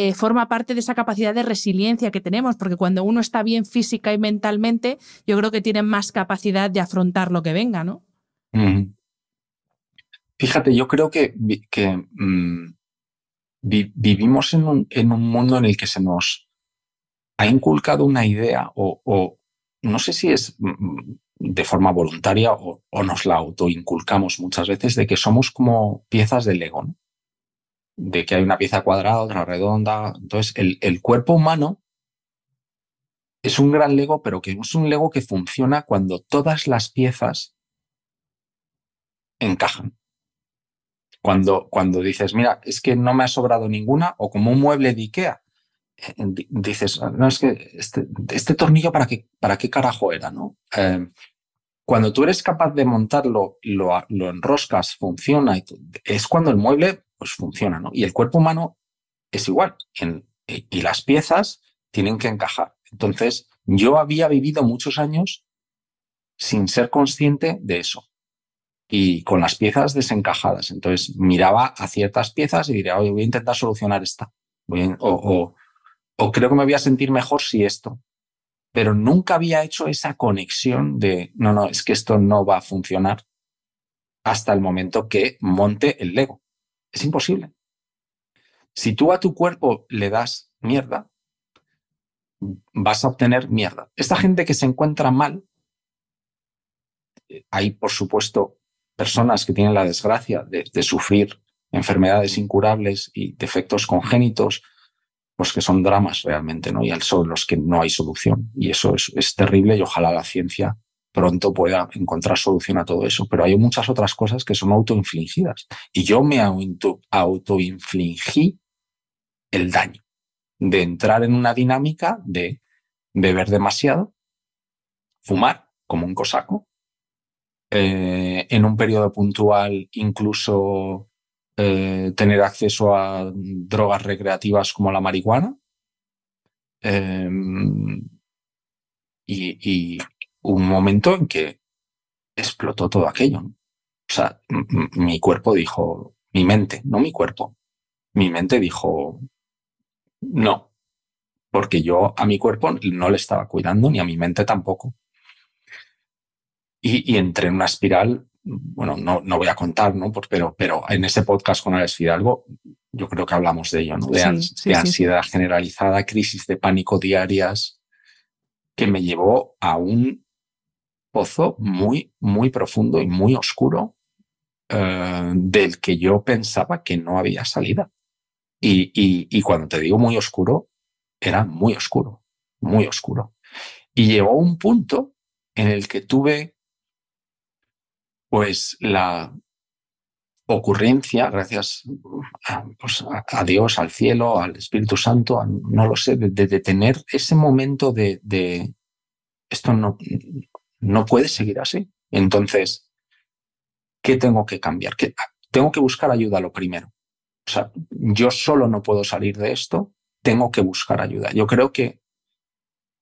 eh, forma parte de esa capacidad de resiliencia que tenemos, porque cuando uno está bien física y mentalmente, yo creo que tiene más capacidad de afrontar lo que venga, ¿no? Fíjate, yo creo que, mm, vivimos en un, mundo en el que se nos ha inculcado una idea o, no sé si es mm, mm, de forma voluntaria o, o, nos la autoinculcamos muchas veces de que somos como piezas de Lego. ¿no? de que hay una pieza cuadrada, otra redonda. Entonces, el, el cuerpo humano es un gran Lego, pero que es un Lego que funciona cuando todas las piezas encajan. Cuando, cuando dices, mira, es que no me ha sobrado ninguna, o como un mueble de Ikea, eh, dices, no, es que este, este, tornillo para qué, para qué carajo era, ¿no? Eh, cuando tú eres capaz de montarlo, lo, lo enroscas, funciona, y es cuando el mueble pues funciona, ¿no? Y el cuerpo humano es igual. Eh, y, las piezas tienen que encajar. Entonces, yo había vivido muchos años sin ser consciente de eso y con las piezas desencajadas. Entonces miraba a ciertas piezas y diría, oye, voy a intentar solucionar esta. o, o, creo que me voy a sentir mejor si esto. Pero nunca había hecho esa conexión de, no, no, es que esto no va a funcionar hasta el momento que monte el Lego. Es imposible. Si tú a tu cuerpo le das mierda, vas a obtener mierda. Esta gente que se encuentra mal, eh, hay por supuesto personas que tienen la desgracia de, sufrir enfermedades incurables y defectos congénitos, pues que son dramas realmente, ¿no? Y son los que no hay solución. Y eso es terrible y ojalá la ciencia pronto pueda encontrar solución a todo eso. Pero hay muchas otras cosas que son autoinfligidas. Y yo me autoinfligí el daño de entrar en una dinámica de beber demasiado, fumar como un cosaco, eh, en un periodo puntual incluso eh, tener acceso a drogas recreativas como la marihuana. Em, y, un momento en que explotó todo aquello. O sea, mi cuerpo dijo, mi mente, no mi cuerpo, mi mente dijo, no, porque yo a mi cuerpo no le estaba cuidando ni a mi mente tampoco. Y, entré en una espiral, bueno, no, no voy a contar, ¿no? pero, pero en ese podcast con Alex Fidalgo, yo creo que hablamos de ello, ¿no? De, ansiedad generalizada, crisis de pánico diarias, que me llevó a un pozo muy, muy profundo y muy oscuro eh, del que yo pensaba que no había salida. Y, cuando te digo muy oscuro, era muy oscuro, muy oscuro. Y llegó un punto en el que tuve pues la ocurrencia, gracias pues, a, Dios, al cielo, al Espíritu Santo, no lo sé, de, de, tener ese momento de, de, esto no, no puede seguir así. Entonces, ¿qué tengo que cambiar? tengo que buscar ayuda lo primero. O sea, yo solo no puedo salir de esto, tengo que buscar ayuda. Yo creo que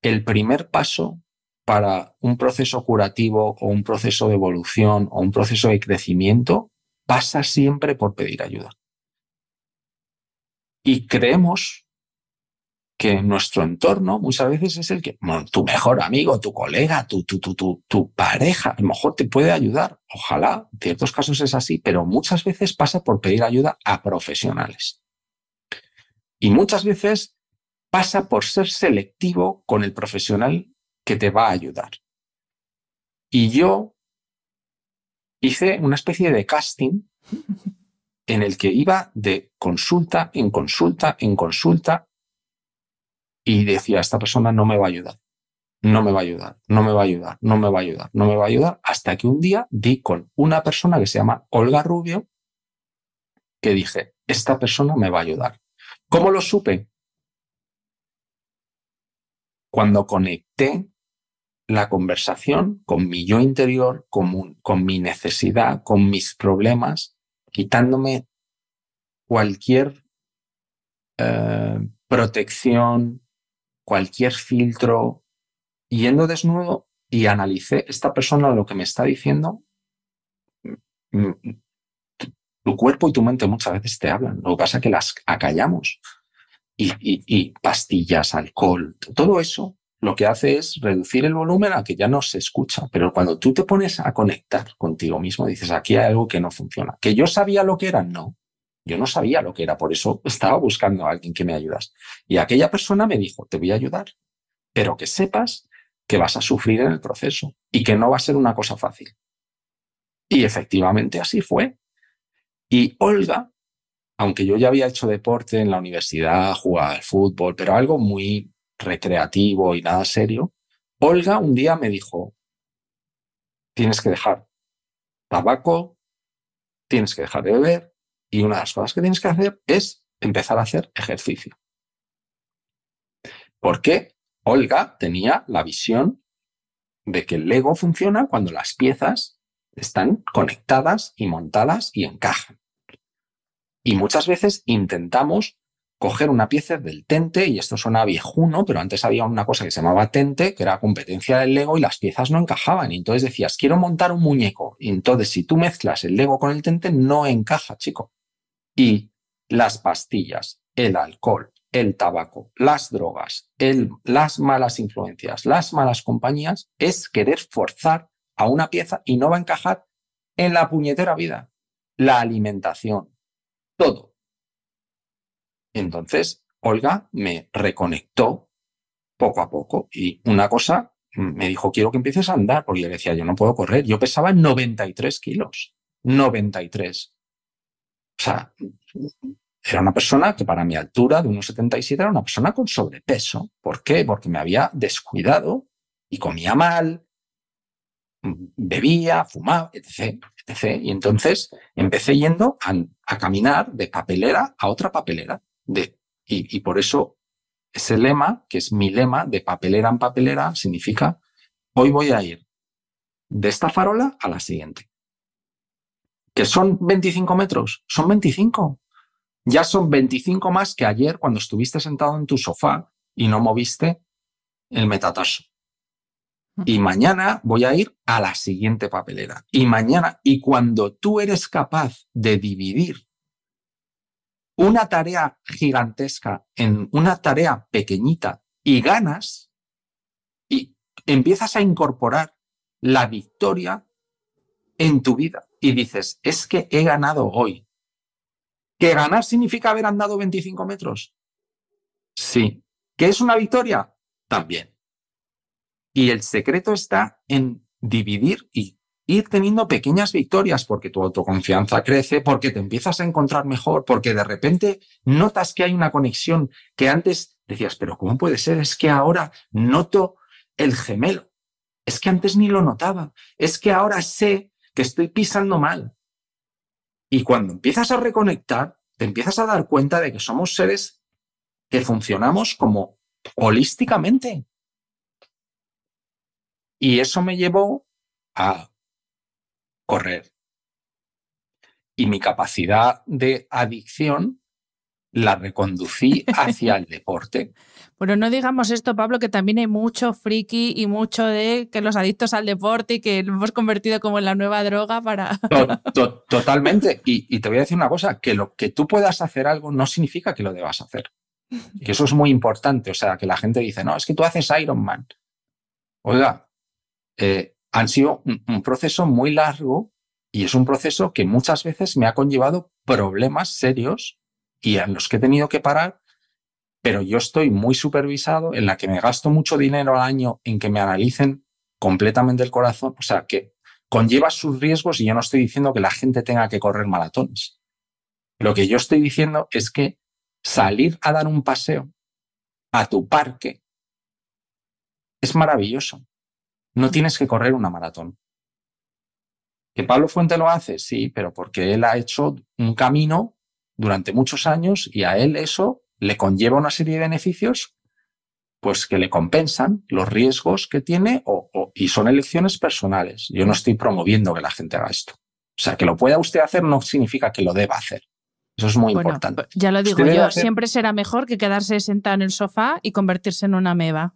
el primer paso para un proceso curativo o un proceso de evolución o un proceso de crecimiento pasa siempre por pedir ayuda. Y creemos que nuestro entorno muchas veces es el que tu mejor amigo, tu colega, tu, tu, tu, tu pareja, a lo mejor te puede ayudar. Ojalá, en ciertos casos es así, pero muchas veces pasa por pedir ayuda a profesionales. Y muchas veces pasa por ser selectivo con el profesional que te va a ayudar. Y yo hice una especie de casting en el que iba de consulta en consulta en consulta y decía, esta persona no me va a ayudar, no me va a ayudar, no me va a ayudar, no me va a ayudar, no me va a ayudar, hasta que un día di con una persona que se llama Olga Rubio, que dije, esta persona me va a ayudar. ¿Cómo lo supe? Cuando conecté la conversación con mi yo interior, con, mi necesidad, con mis problemas, quitándome cualquier eh, protección, cualquier filtro yendo desnudo y analicé, esta persona lo que me está diciendo, mm, mm, tu cuerpo y tu mente muchas veces te hablan, lo que pasa es que las acallamos. Y, y pastillas, alcohol, todo eso lo que hace es reducir el volumen a que ya no se escucha. Pero cuando tú te pones a conectar contigo mismo, dices, aquí hay algo que no funciona. ¿Que yo sabía lo que era? No. Yo no sabía lo que era, por eso estaba buscando a alguien que me ayudase. Y aquella persona me dijo, te voy a ayudar, pero que sepas que vas a sufrir en el proceso y que no va a ser una cosa fácil. Y efectivamente así fue. Y Olga, aunque yo ya había hecho deporte en la universidad, jugaba al fútbol, pero algo muy recreativo y nada serio, Olga un día me dijo, tienes que dejar tabaco, tienes que dejar de beber, y una de las cosas que tienes que hacer es empezar a hacer ejercicio. Porque Olga tenía la visión de que el Lego funciona cuando las piezas están conectadas y montadas y encajan. Y muchas veces intentamos coger una pieza del Tente, y esto suena viejuno, pero antes había una cosa que se llamaba Tente, que era competencia del Lego y las piezas no encajaban. Y entonces decías, quiero montar un muñeco. Y entonces, si tú mezclas el Lego con el Tente, no encaja, chico. Y las pastillas, el alcohol, el tabaco, las drogas, el, las malas influencias, las malas compañías, es querer forzar a una pieza y no va a encajar en la puñetera vida. La alimentación, todo entonces, Olga me reconectó poco a poco y una cosa me dijo, quiero que empieces a andar, porque le decía, yo no puedo correr. Yo pesaba 93 kilos, 93. O sea, era una persona que para mi altura de unos era una persona con sobrepeso. ¿Por qué? Porque me había descuidado y comía mal, bebía, fumaba, etc. etc. Y entonces empecé yendo a caminar de papelera a otra papelera y, por eso ese lema, que es mi lema, de papelera en papelera, significa, hoy voy a ir de esta farola a la siguiente. ¿Que son 25 metros? Son 25. Ya son 25 más que ayer cuando estuviste sentado en tu sofá y no moviste el metataso Y mm. mañana voy a ir a la siguiente papelera. Y mañana, y cuando tú eres capaz de dividir una tarea gigantesca en una tarea pequeñita y ganas y empiezas a incorporar la victoria en tu vida y dices, es que he ganado hoy. ¿Que ganar significa haber andado 25 metros? Sí. ¿Que es una victoria? También. Y el secreto está en dividir y ir teniendo pequeñas victorias porque tu autoconfianza crece, porque te empiezas a encontrar mejor, porque de repente notas que hay una conexión que antes decías, pero ¿cómo puede ser? Es que ahora noto el gemelo. Es que antes ni lo notaba. Es que ahora sé que estoy pisando mal. Y cuando empiezas a reconectar, te empiezas a dar cuenta de que somos seres que funcionamos como holísticamente. Y eso me llevó a correr. Y mi capacidad de adicción la reconducí hacia el deporte. Bueno, no digamos esto, Pablo, que también hay mucho friki y mucho de que los adictos al deporte y que lo hemos convertido como en la nueva droga para... totalmente. Y, te voy a decir una cosa, que lo que tú puedas hacer algo no significa que lo debas hacer. y eso es muy importante. O sea, que la gente dice, no, es que tú haces Iron Man. Oiga, eh, han sido un, proceso muy largo y es un proceso que muchas veces me ha conllevado problemas serios y en los que he tenido que parar, pero yo estoy muy supervisado, en la que me gasto mucho dinero al año en que me analicen completamente el corazón, o sea, que conlleva sus riesgos y yo no estoy diciendo que la gente tenga que correr maratones. Lo que yo estoy diciendo es que salir a dar un paseo a tu parque es maravilloso. No tienes que correr una maratón. ¿Que Pablo Fuente lo hace? Sí, pero porque él ha hecho un camino durante muchos años y a él eso le conlleva una serie de beneficios pues que le compensan los riesgos que tiene o, y son elecciones personales. Yo no estoy promoviendo que la gente haga esto. O sea, que lo pueda usted hacer no significa que lo deba hacer. Eso es muy importante. Ya lo digo yo, siempre será mejor que quedarse sentado en el sofá y convertirse en una meba.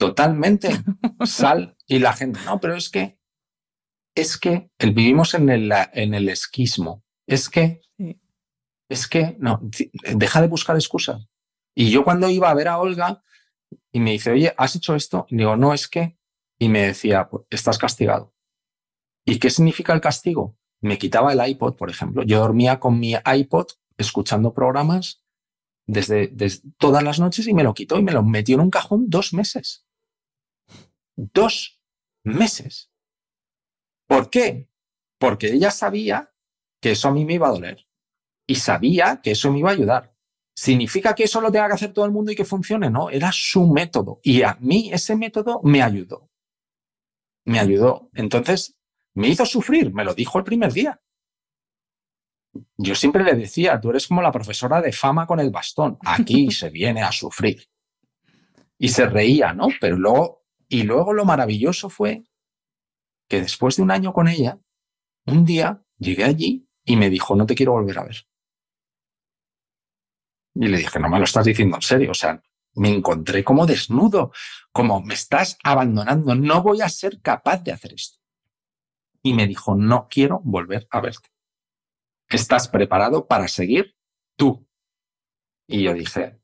Totalmente. Sal y la gente, no, pero es que, es que el, vivimos en el, esquismo. Es que, es que, no, deja de buscar excusas. Y yo cuando iba a ver a Olga y me dice, oye, ¿has hecho esto? digo, no, es que, y me decía, pues, estás castigado. ¿Y qué significa el castigo? Me quitaba el iPod, por ejemplo. Yo dormía con mi iPod escuchando programas desde, todas las noches y me lo quitó y me lo metió en un cajón dos meses dos meses. ¿Por qué? Porque ella sabía que eso a mí me iba a doler y sabía que eso me iba a ayudar. ¿Significa que eso lo tenga que hacer todo el mundo y que funcione? No, era su método y a mí ese método me ayudó. Me ayudó. Entonces, me hizo sufrir, me lo dijo el primer día. Yo siempre le decía, tú eres como la profesora de fama con el bastón, aquí se viene a sufrir. Y se reía, ¿no? Pero luego y luego lo maravilloso fue que después de un año con ella, un día llegué allí y me dijo, no te quiero volver a ver. Y le dije, no me lo estás diciendo en serio, o sea, me encontré como desnudo, como me estás abandonando, no voy a ser capaz de hacer esto. Y me dijo, no quiero volver a verte. ¿Estás preparado para seguir tú? Y yo dije,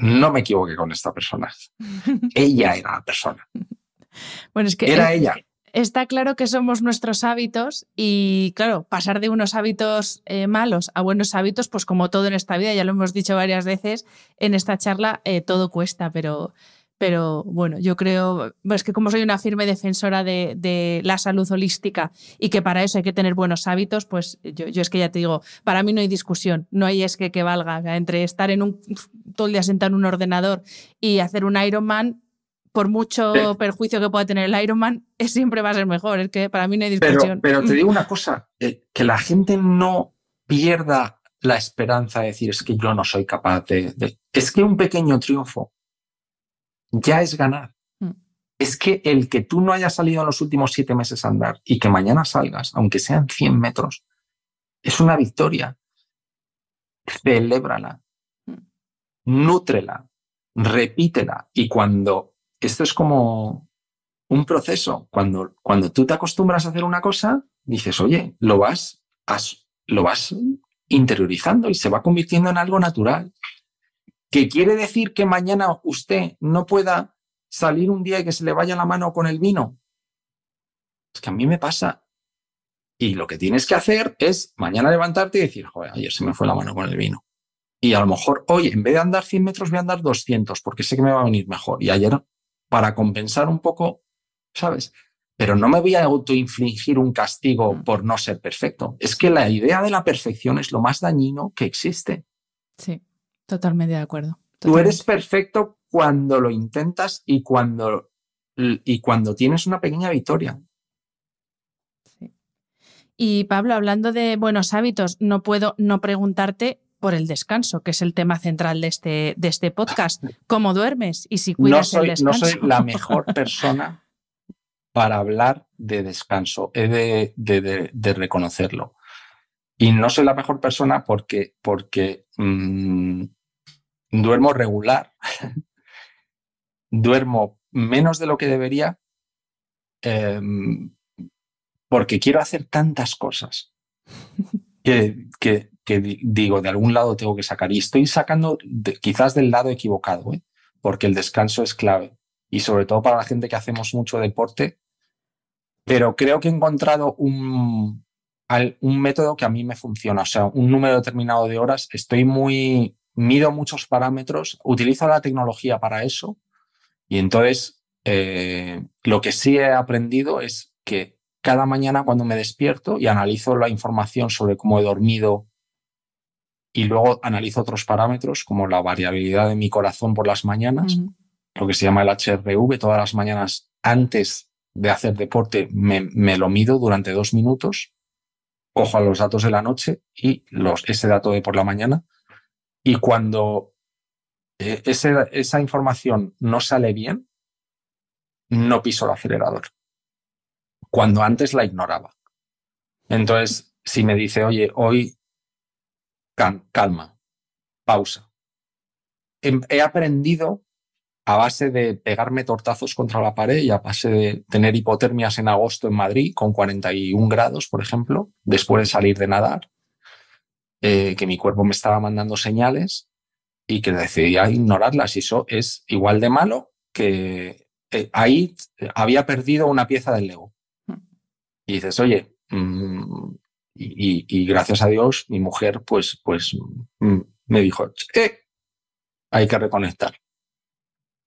no me equivoqué con esta persona. ella era la persona. Bueno, es que era ella. Está claro que somos nuestros hábitos y claro, pasar de unos hábitos eh, malos a buenos hábitos, pues como todo en esta vida, ya lo hemos dicho varias veces en esta charla, eh, todo cuesta, pero pero bueno, yo creo, es que como soy una firme defensora de, la salud holística y que para eso hay que tener buenos hábitos, pues yo, es que ya te digo, para mí no hay discusión, no hay es que, que valga. entre estar en un, todo el día sentado en un ordenador y hacer un Ironman, por mucho perjuicio que pueda tener el Ironman, siempre va a ser mejor. Es que para mí no hay discusión. Pero, te digo una cosa, que la gente no pierda la esperanza de decir es que yo no soy capaz de... Es que un pequeño triunfo ya es ganar. Mm. Es que el que tú no hayas salido en los últimos siete meses a andar y que mañana salgas, aunque sean 100 metros, es una victoria. Celébrala, nutrela, mm. nútrela, repítela. Y cuando esto es como un proceso, cuando, cuando tú te acostumbras a hacer una cosa, dices, oye, lo vas, lo vas interiorizando y se va convirtiendo en algo natural. ¿Qué quiere decir que mañana usted no pueda salir un día y que se le vaya la mano con el vino. Es que a mí me pasa. Y lo que tienes que hacer es mañana levantarte y decir, joder, ayer se me fue la mano con el vino. Y a lo mejor hoy, en vez de andar 100 metros, voy a andar 200 porque sé que me va a venir mejor. Y ayer, para compensar un poco, ¿sabes? Pero no me voy a autoinfligir un castigo por no ser perfecto. Es que la idea de la perfección es lo más dañino que existe. Sí. Totalmente de acuerdo. Tú eres perfecto cuando lo intentas y cuando, y cuando tienes una pequeña victoria. Y Pablo, hablando de buenos hábitos, no puedo no preguntarte por el descanso, que es el tema central de este, de este podcast. ¿Cómo duermes y si cuidas el descanso? No soy la mejor persona para hablar de descanso, he de, reconocerlo. Y no soy la mejor persona porque, porque mm, duermo regular, duermo menos de lo que debería em, porque quiero hacer tantas cosas que, digo, de algún lado tengo que sacar. Y estoy sacando quizás del lado equivocado, ¿eh? porque el descanso es clave. Y sobre todo para la gente que hacemos mucho deporte. Pero creo que he encontrado un, un método que a mí me funciona. O sea, un número determinado de horas. Estoy muy mido muchos parámetros, utilizo la tecnología para eso y entonces eh, lo que sí he aprendido es que cada mañana cuando me despierto y analizo la información sobre cómo he dormido y luego analizo otros parámetros como la variabilidad de mi corazón por las mañanas, lo que se llama el HRV, todas las mañanas antes de hacer deporte me, lo mido durante dos minutos, cojo los datos de la noche y los, ese dato de por la mañana y cuando eh, esa información no sale bien, no piso el acelerador. Cuando antes la ignoraba. Entonces, si me dice, oye, hoy calma, pausa. Em, he aprendido a base de pegarme tortazos contra la pared y a base de tener hipotermias en agosto en Madrid con 41 grados, por ejemplo, después de salir de nadar, eh, que mi cuerpo me estaba mandando señales y que decidía ignorarlas. Y eso es igual de malo que eh, ahí eh, había perdido una pieza del ego. Mm. Y dices, oye, mm, y, gracias a Dios, mi mujer, pues, pues mm, me dijo, eh, hay que reconectar.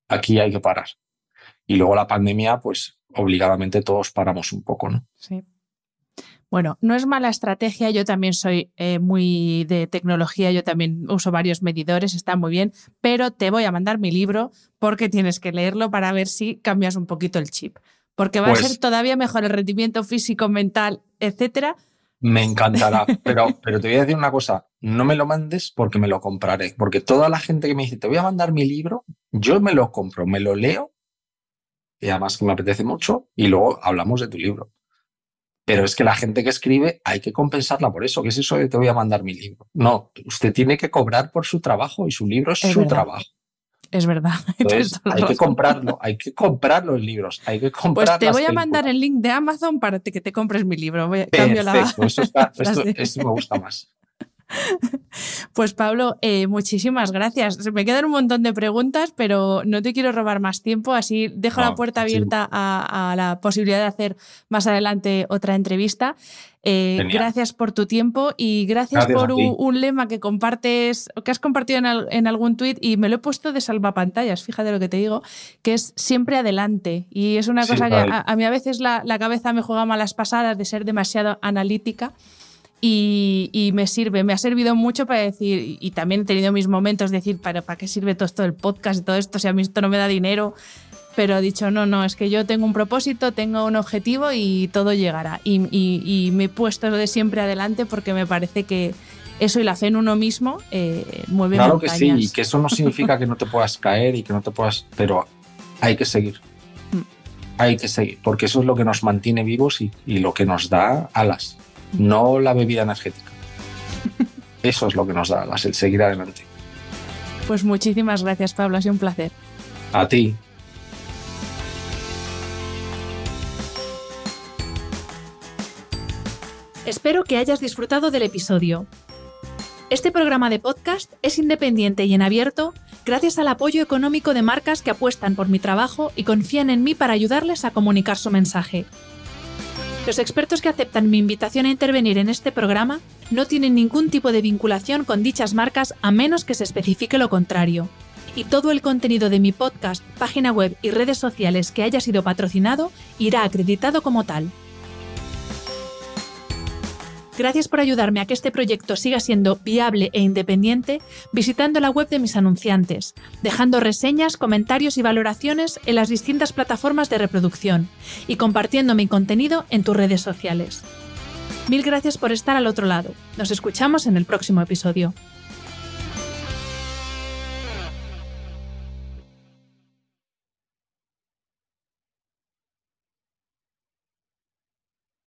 Aquí hay que parar. Y luego la pandemia, pues obligadamente todos paramos un poco, ¿no? Sí. Bueno, no es mala estrategia, yo también soy eh, muy de tecnología, yo también uso varios medidores, está muy bien, pero te voy a mandar mi libro porque tienes que leerlo para ver si cambias un poquito el chip, porque va a ser pues todavía mejor el rendimiento físico, mental, etcétera. Me encantará, pero, pero te voy a decir una cosa, no me lo mandes porque me lo compraré, porque toda la gente que me dice, te voy a mandar mi libro, yo me lo compro, me lo leo, y además que me apetece mucho, y luego hablamos de tu libro. Pero es que la gente que escribe hay que compensarla por eso. que es eso de te voy a mandar mi libro? No, usted tiene que cobrar por su trabajo y su libro es, su trabajo. Es verdad. hay que comprarlo, hay que comprar los libros, hay que pues comprar. Pues te voy a mandar el link de Amazon para que te compres mi libro. eso, esto me gusta más. Pues Pablo, eh, muchísimas gracias. Me quedan un montón de preguntas, pero no te quiero robar más tiempo, así dejo la puerta abierta a, la posibilidad de hacer más adelante otra entrevista. Eh, gracias por tu tiempo y gracias, por un, lema que compartes, que has compartido en, algún tweet y me lo he puesto de salvapantallas, fíjate lo que te digo, que es siempre adelante. Y es una cosa que a, mí a veces la, la cabeza me juega malas pasadas de ser demasiado analítica. Y, me sirve, me ha servido mucho para decir, y también he tenido mis momentos de decir, ¿para, ¿para qué sirve todo esto del podcast y todo esto? Si a mí esto no me da dinero. Pero he dicho, no, no, es que yo tengo un propósito, tengo un objetivo y todo llegará. Y, y, me he puesto de siempre adelante porque me parece que eso y la fe en uno mismo eh, mueve Claro que sí, y que eso no significa que no te puedas caer y que no te puedas, pero hay que seguir. Mm. Hay que seguir, porque eso es lo que nos mantiene vivos y lo que nos da alas no la bebida energética. Eso es lo que nos da las, el seguir adelante. Pues muchísimas gracias, Pablo. Ha un placer. A ti. Espero que hayas disfrutado del episodio. Este programa de podcast es independiente y en abierto gracias al apoyo económico de marcas que apuestan por mi trabajo y confían en mí para ayudarles a comunicar su mensaje. Los expertos que aceptan mi invitación a intervenir en este programa no tienen ningún tipo de vinculación con dichas marcas a menos que se especifique lo contrario. Y todo el contenido de mi podcast, página web y redes sociales que haya sido patrocinado irá acreditado como tal. Gracias por ayudarme a que este proyecto siga siendo viable e independiente visitando la web de mis anunciantes, dejando reseñas, comentarios y valoraciones en las distintas plataformas de reproducción y compartiendo mi contenido en tus redes sociales. Mil gracias por estar al otro lado. Nos escuchamos en el próximo episodio.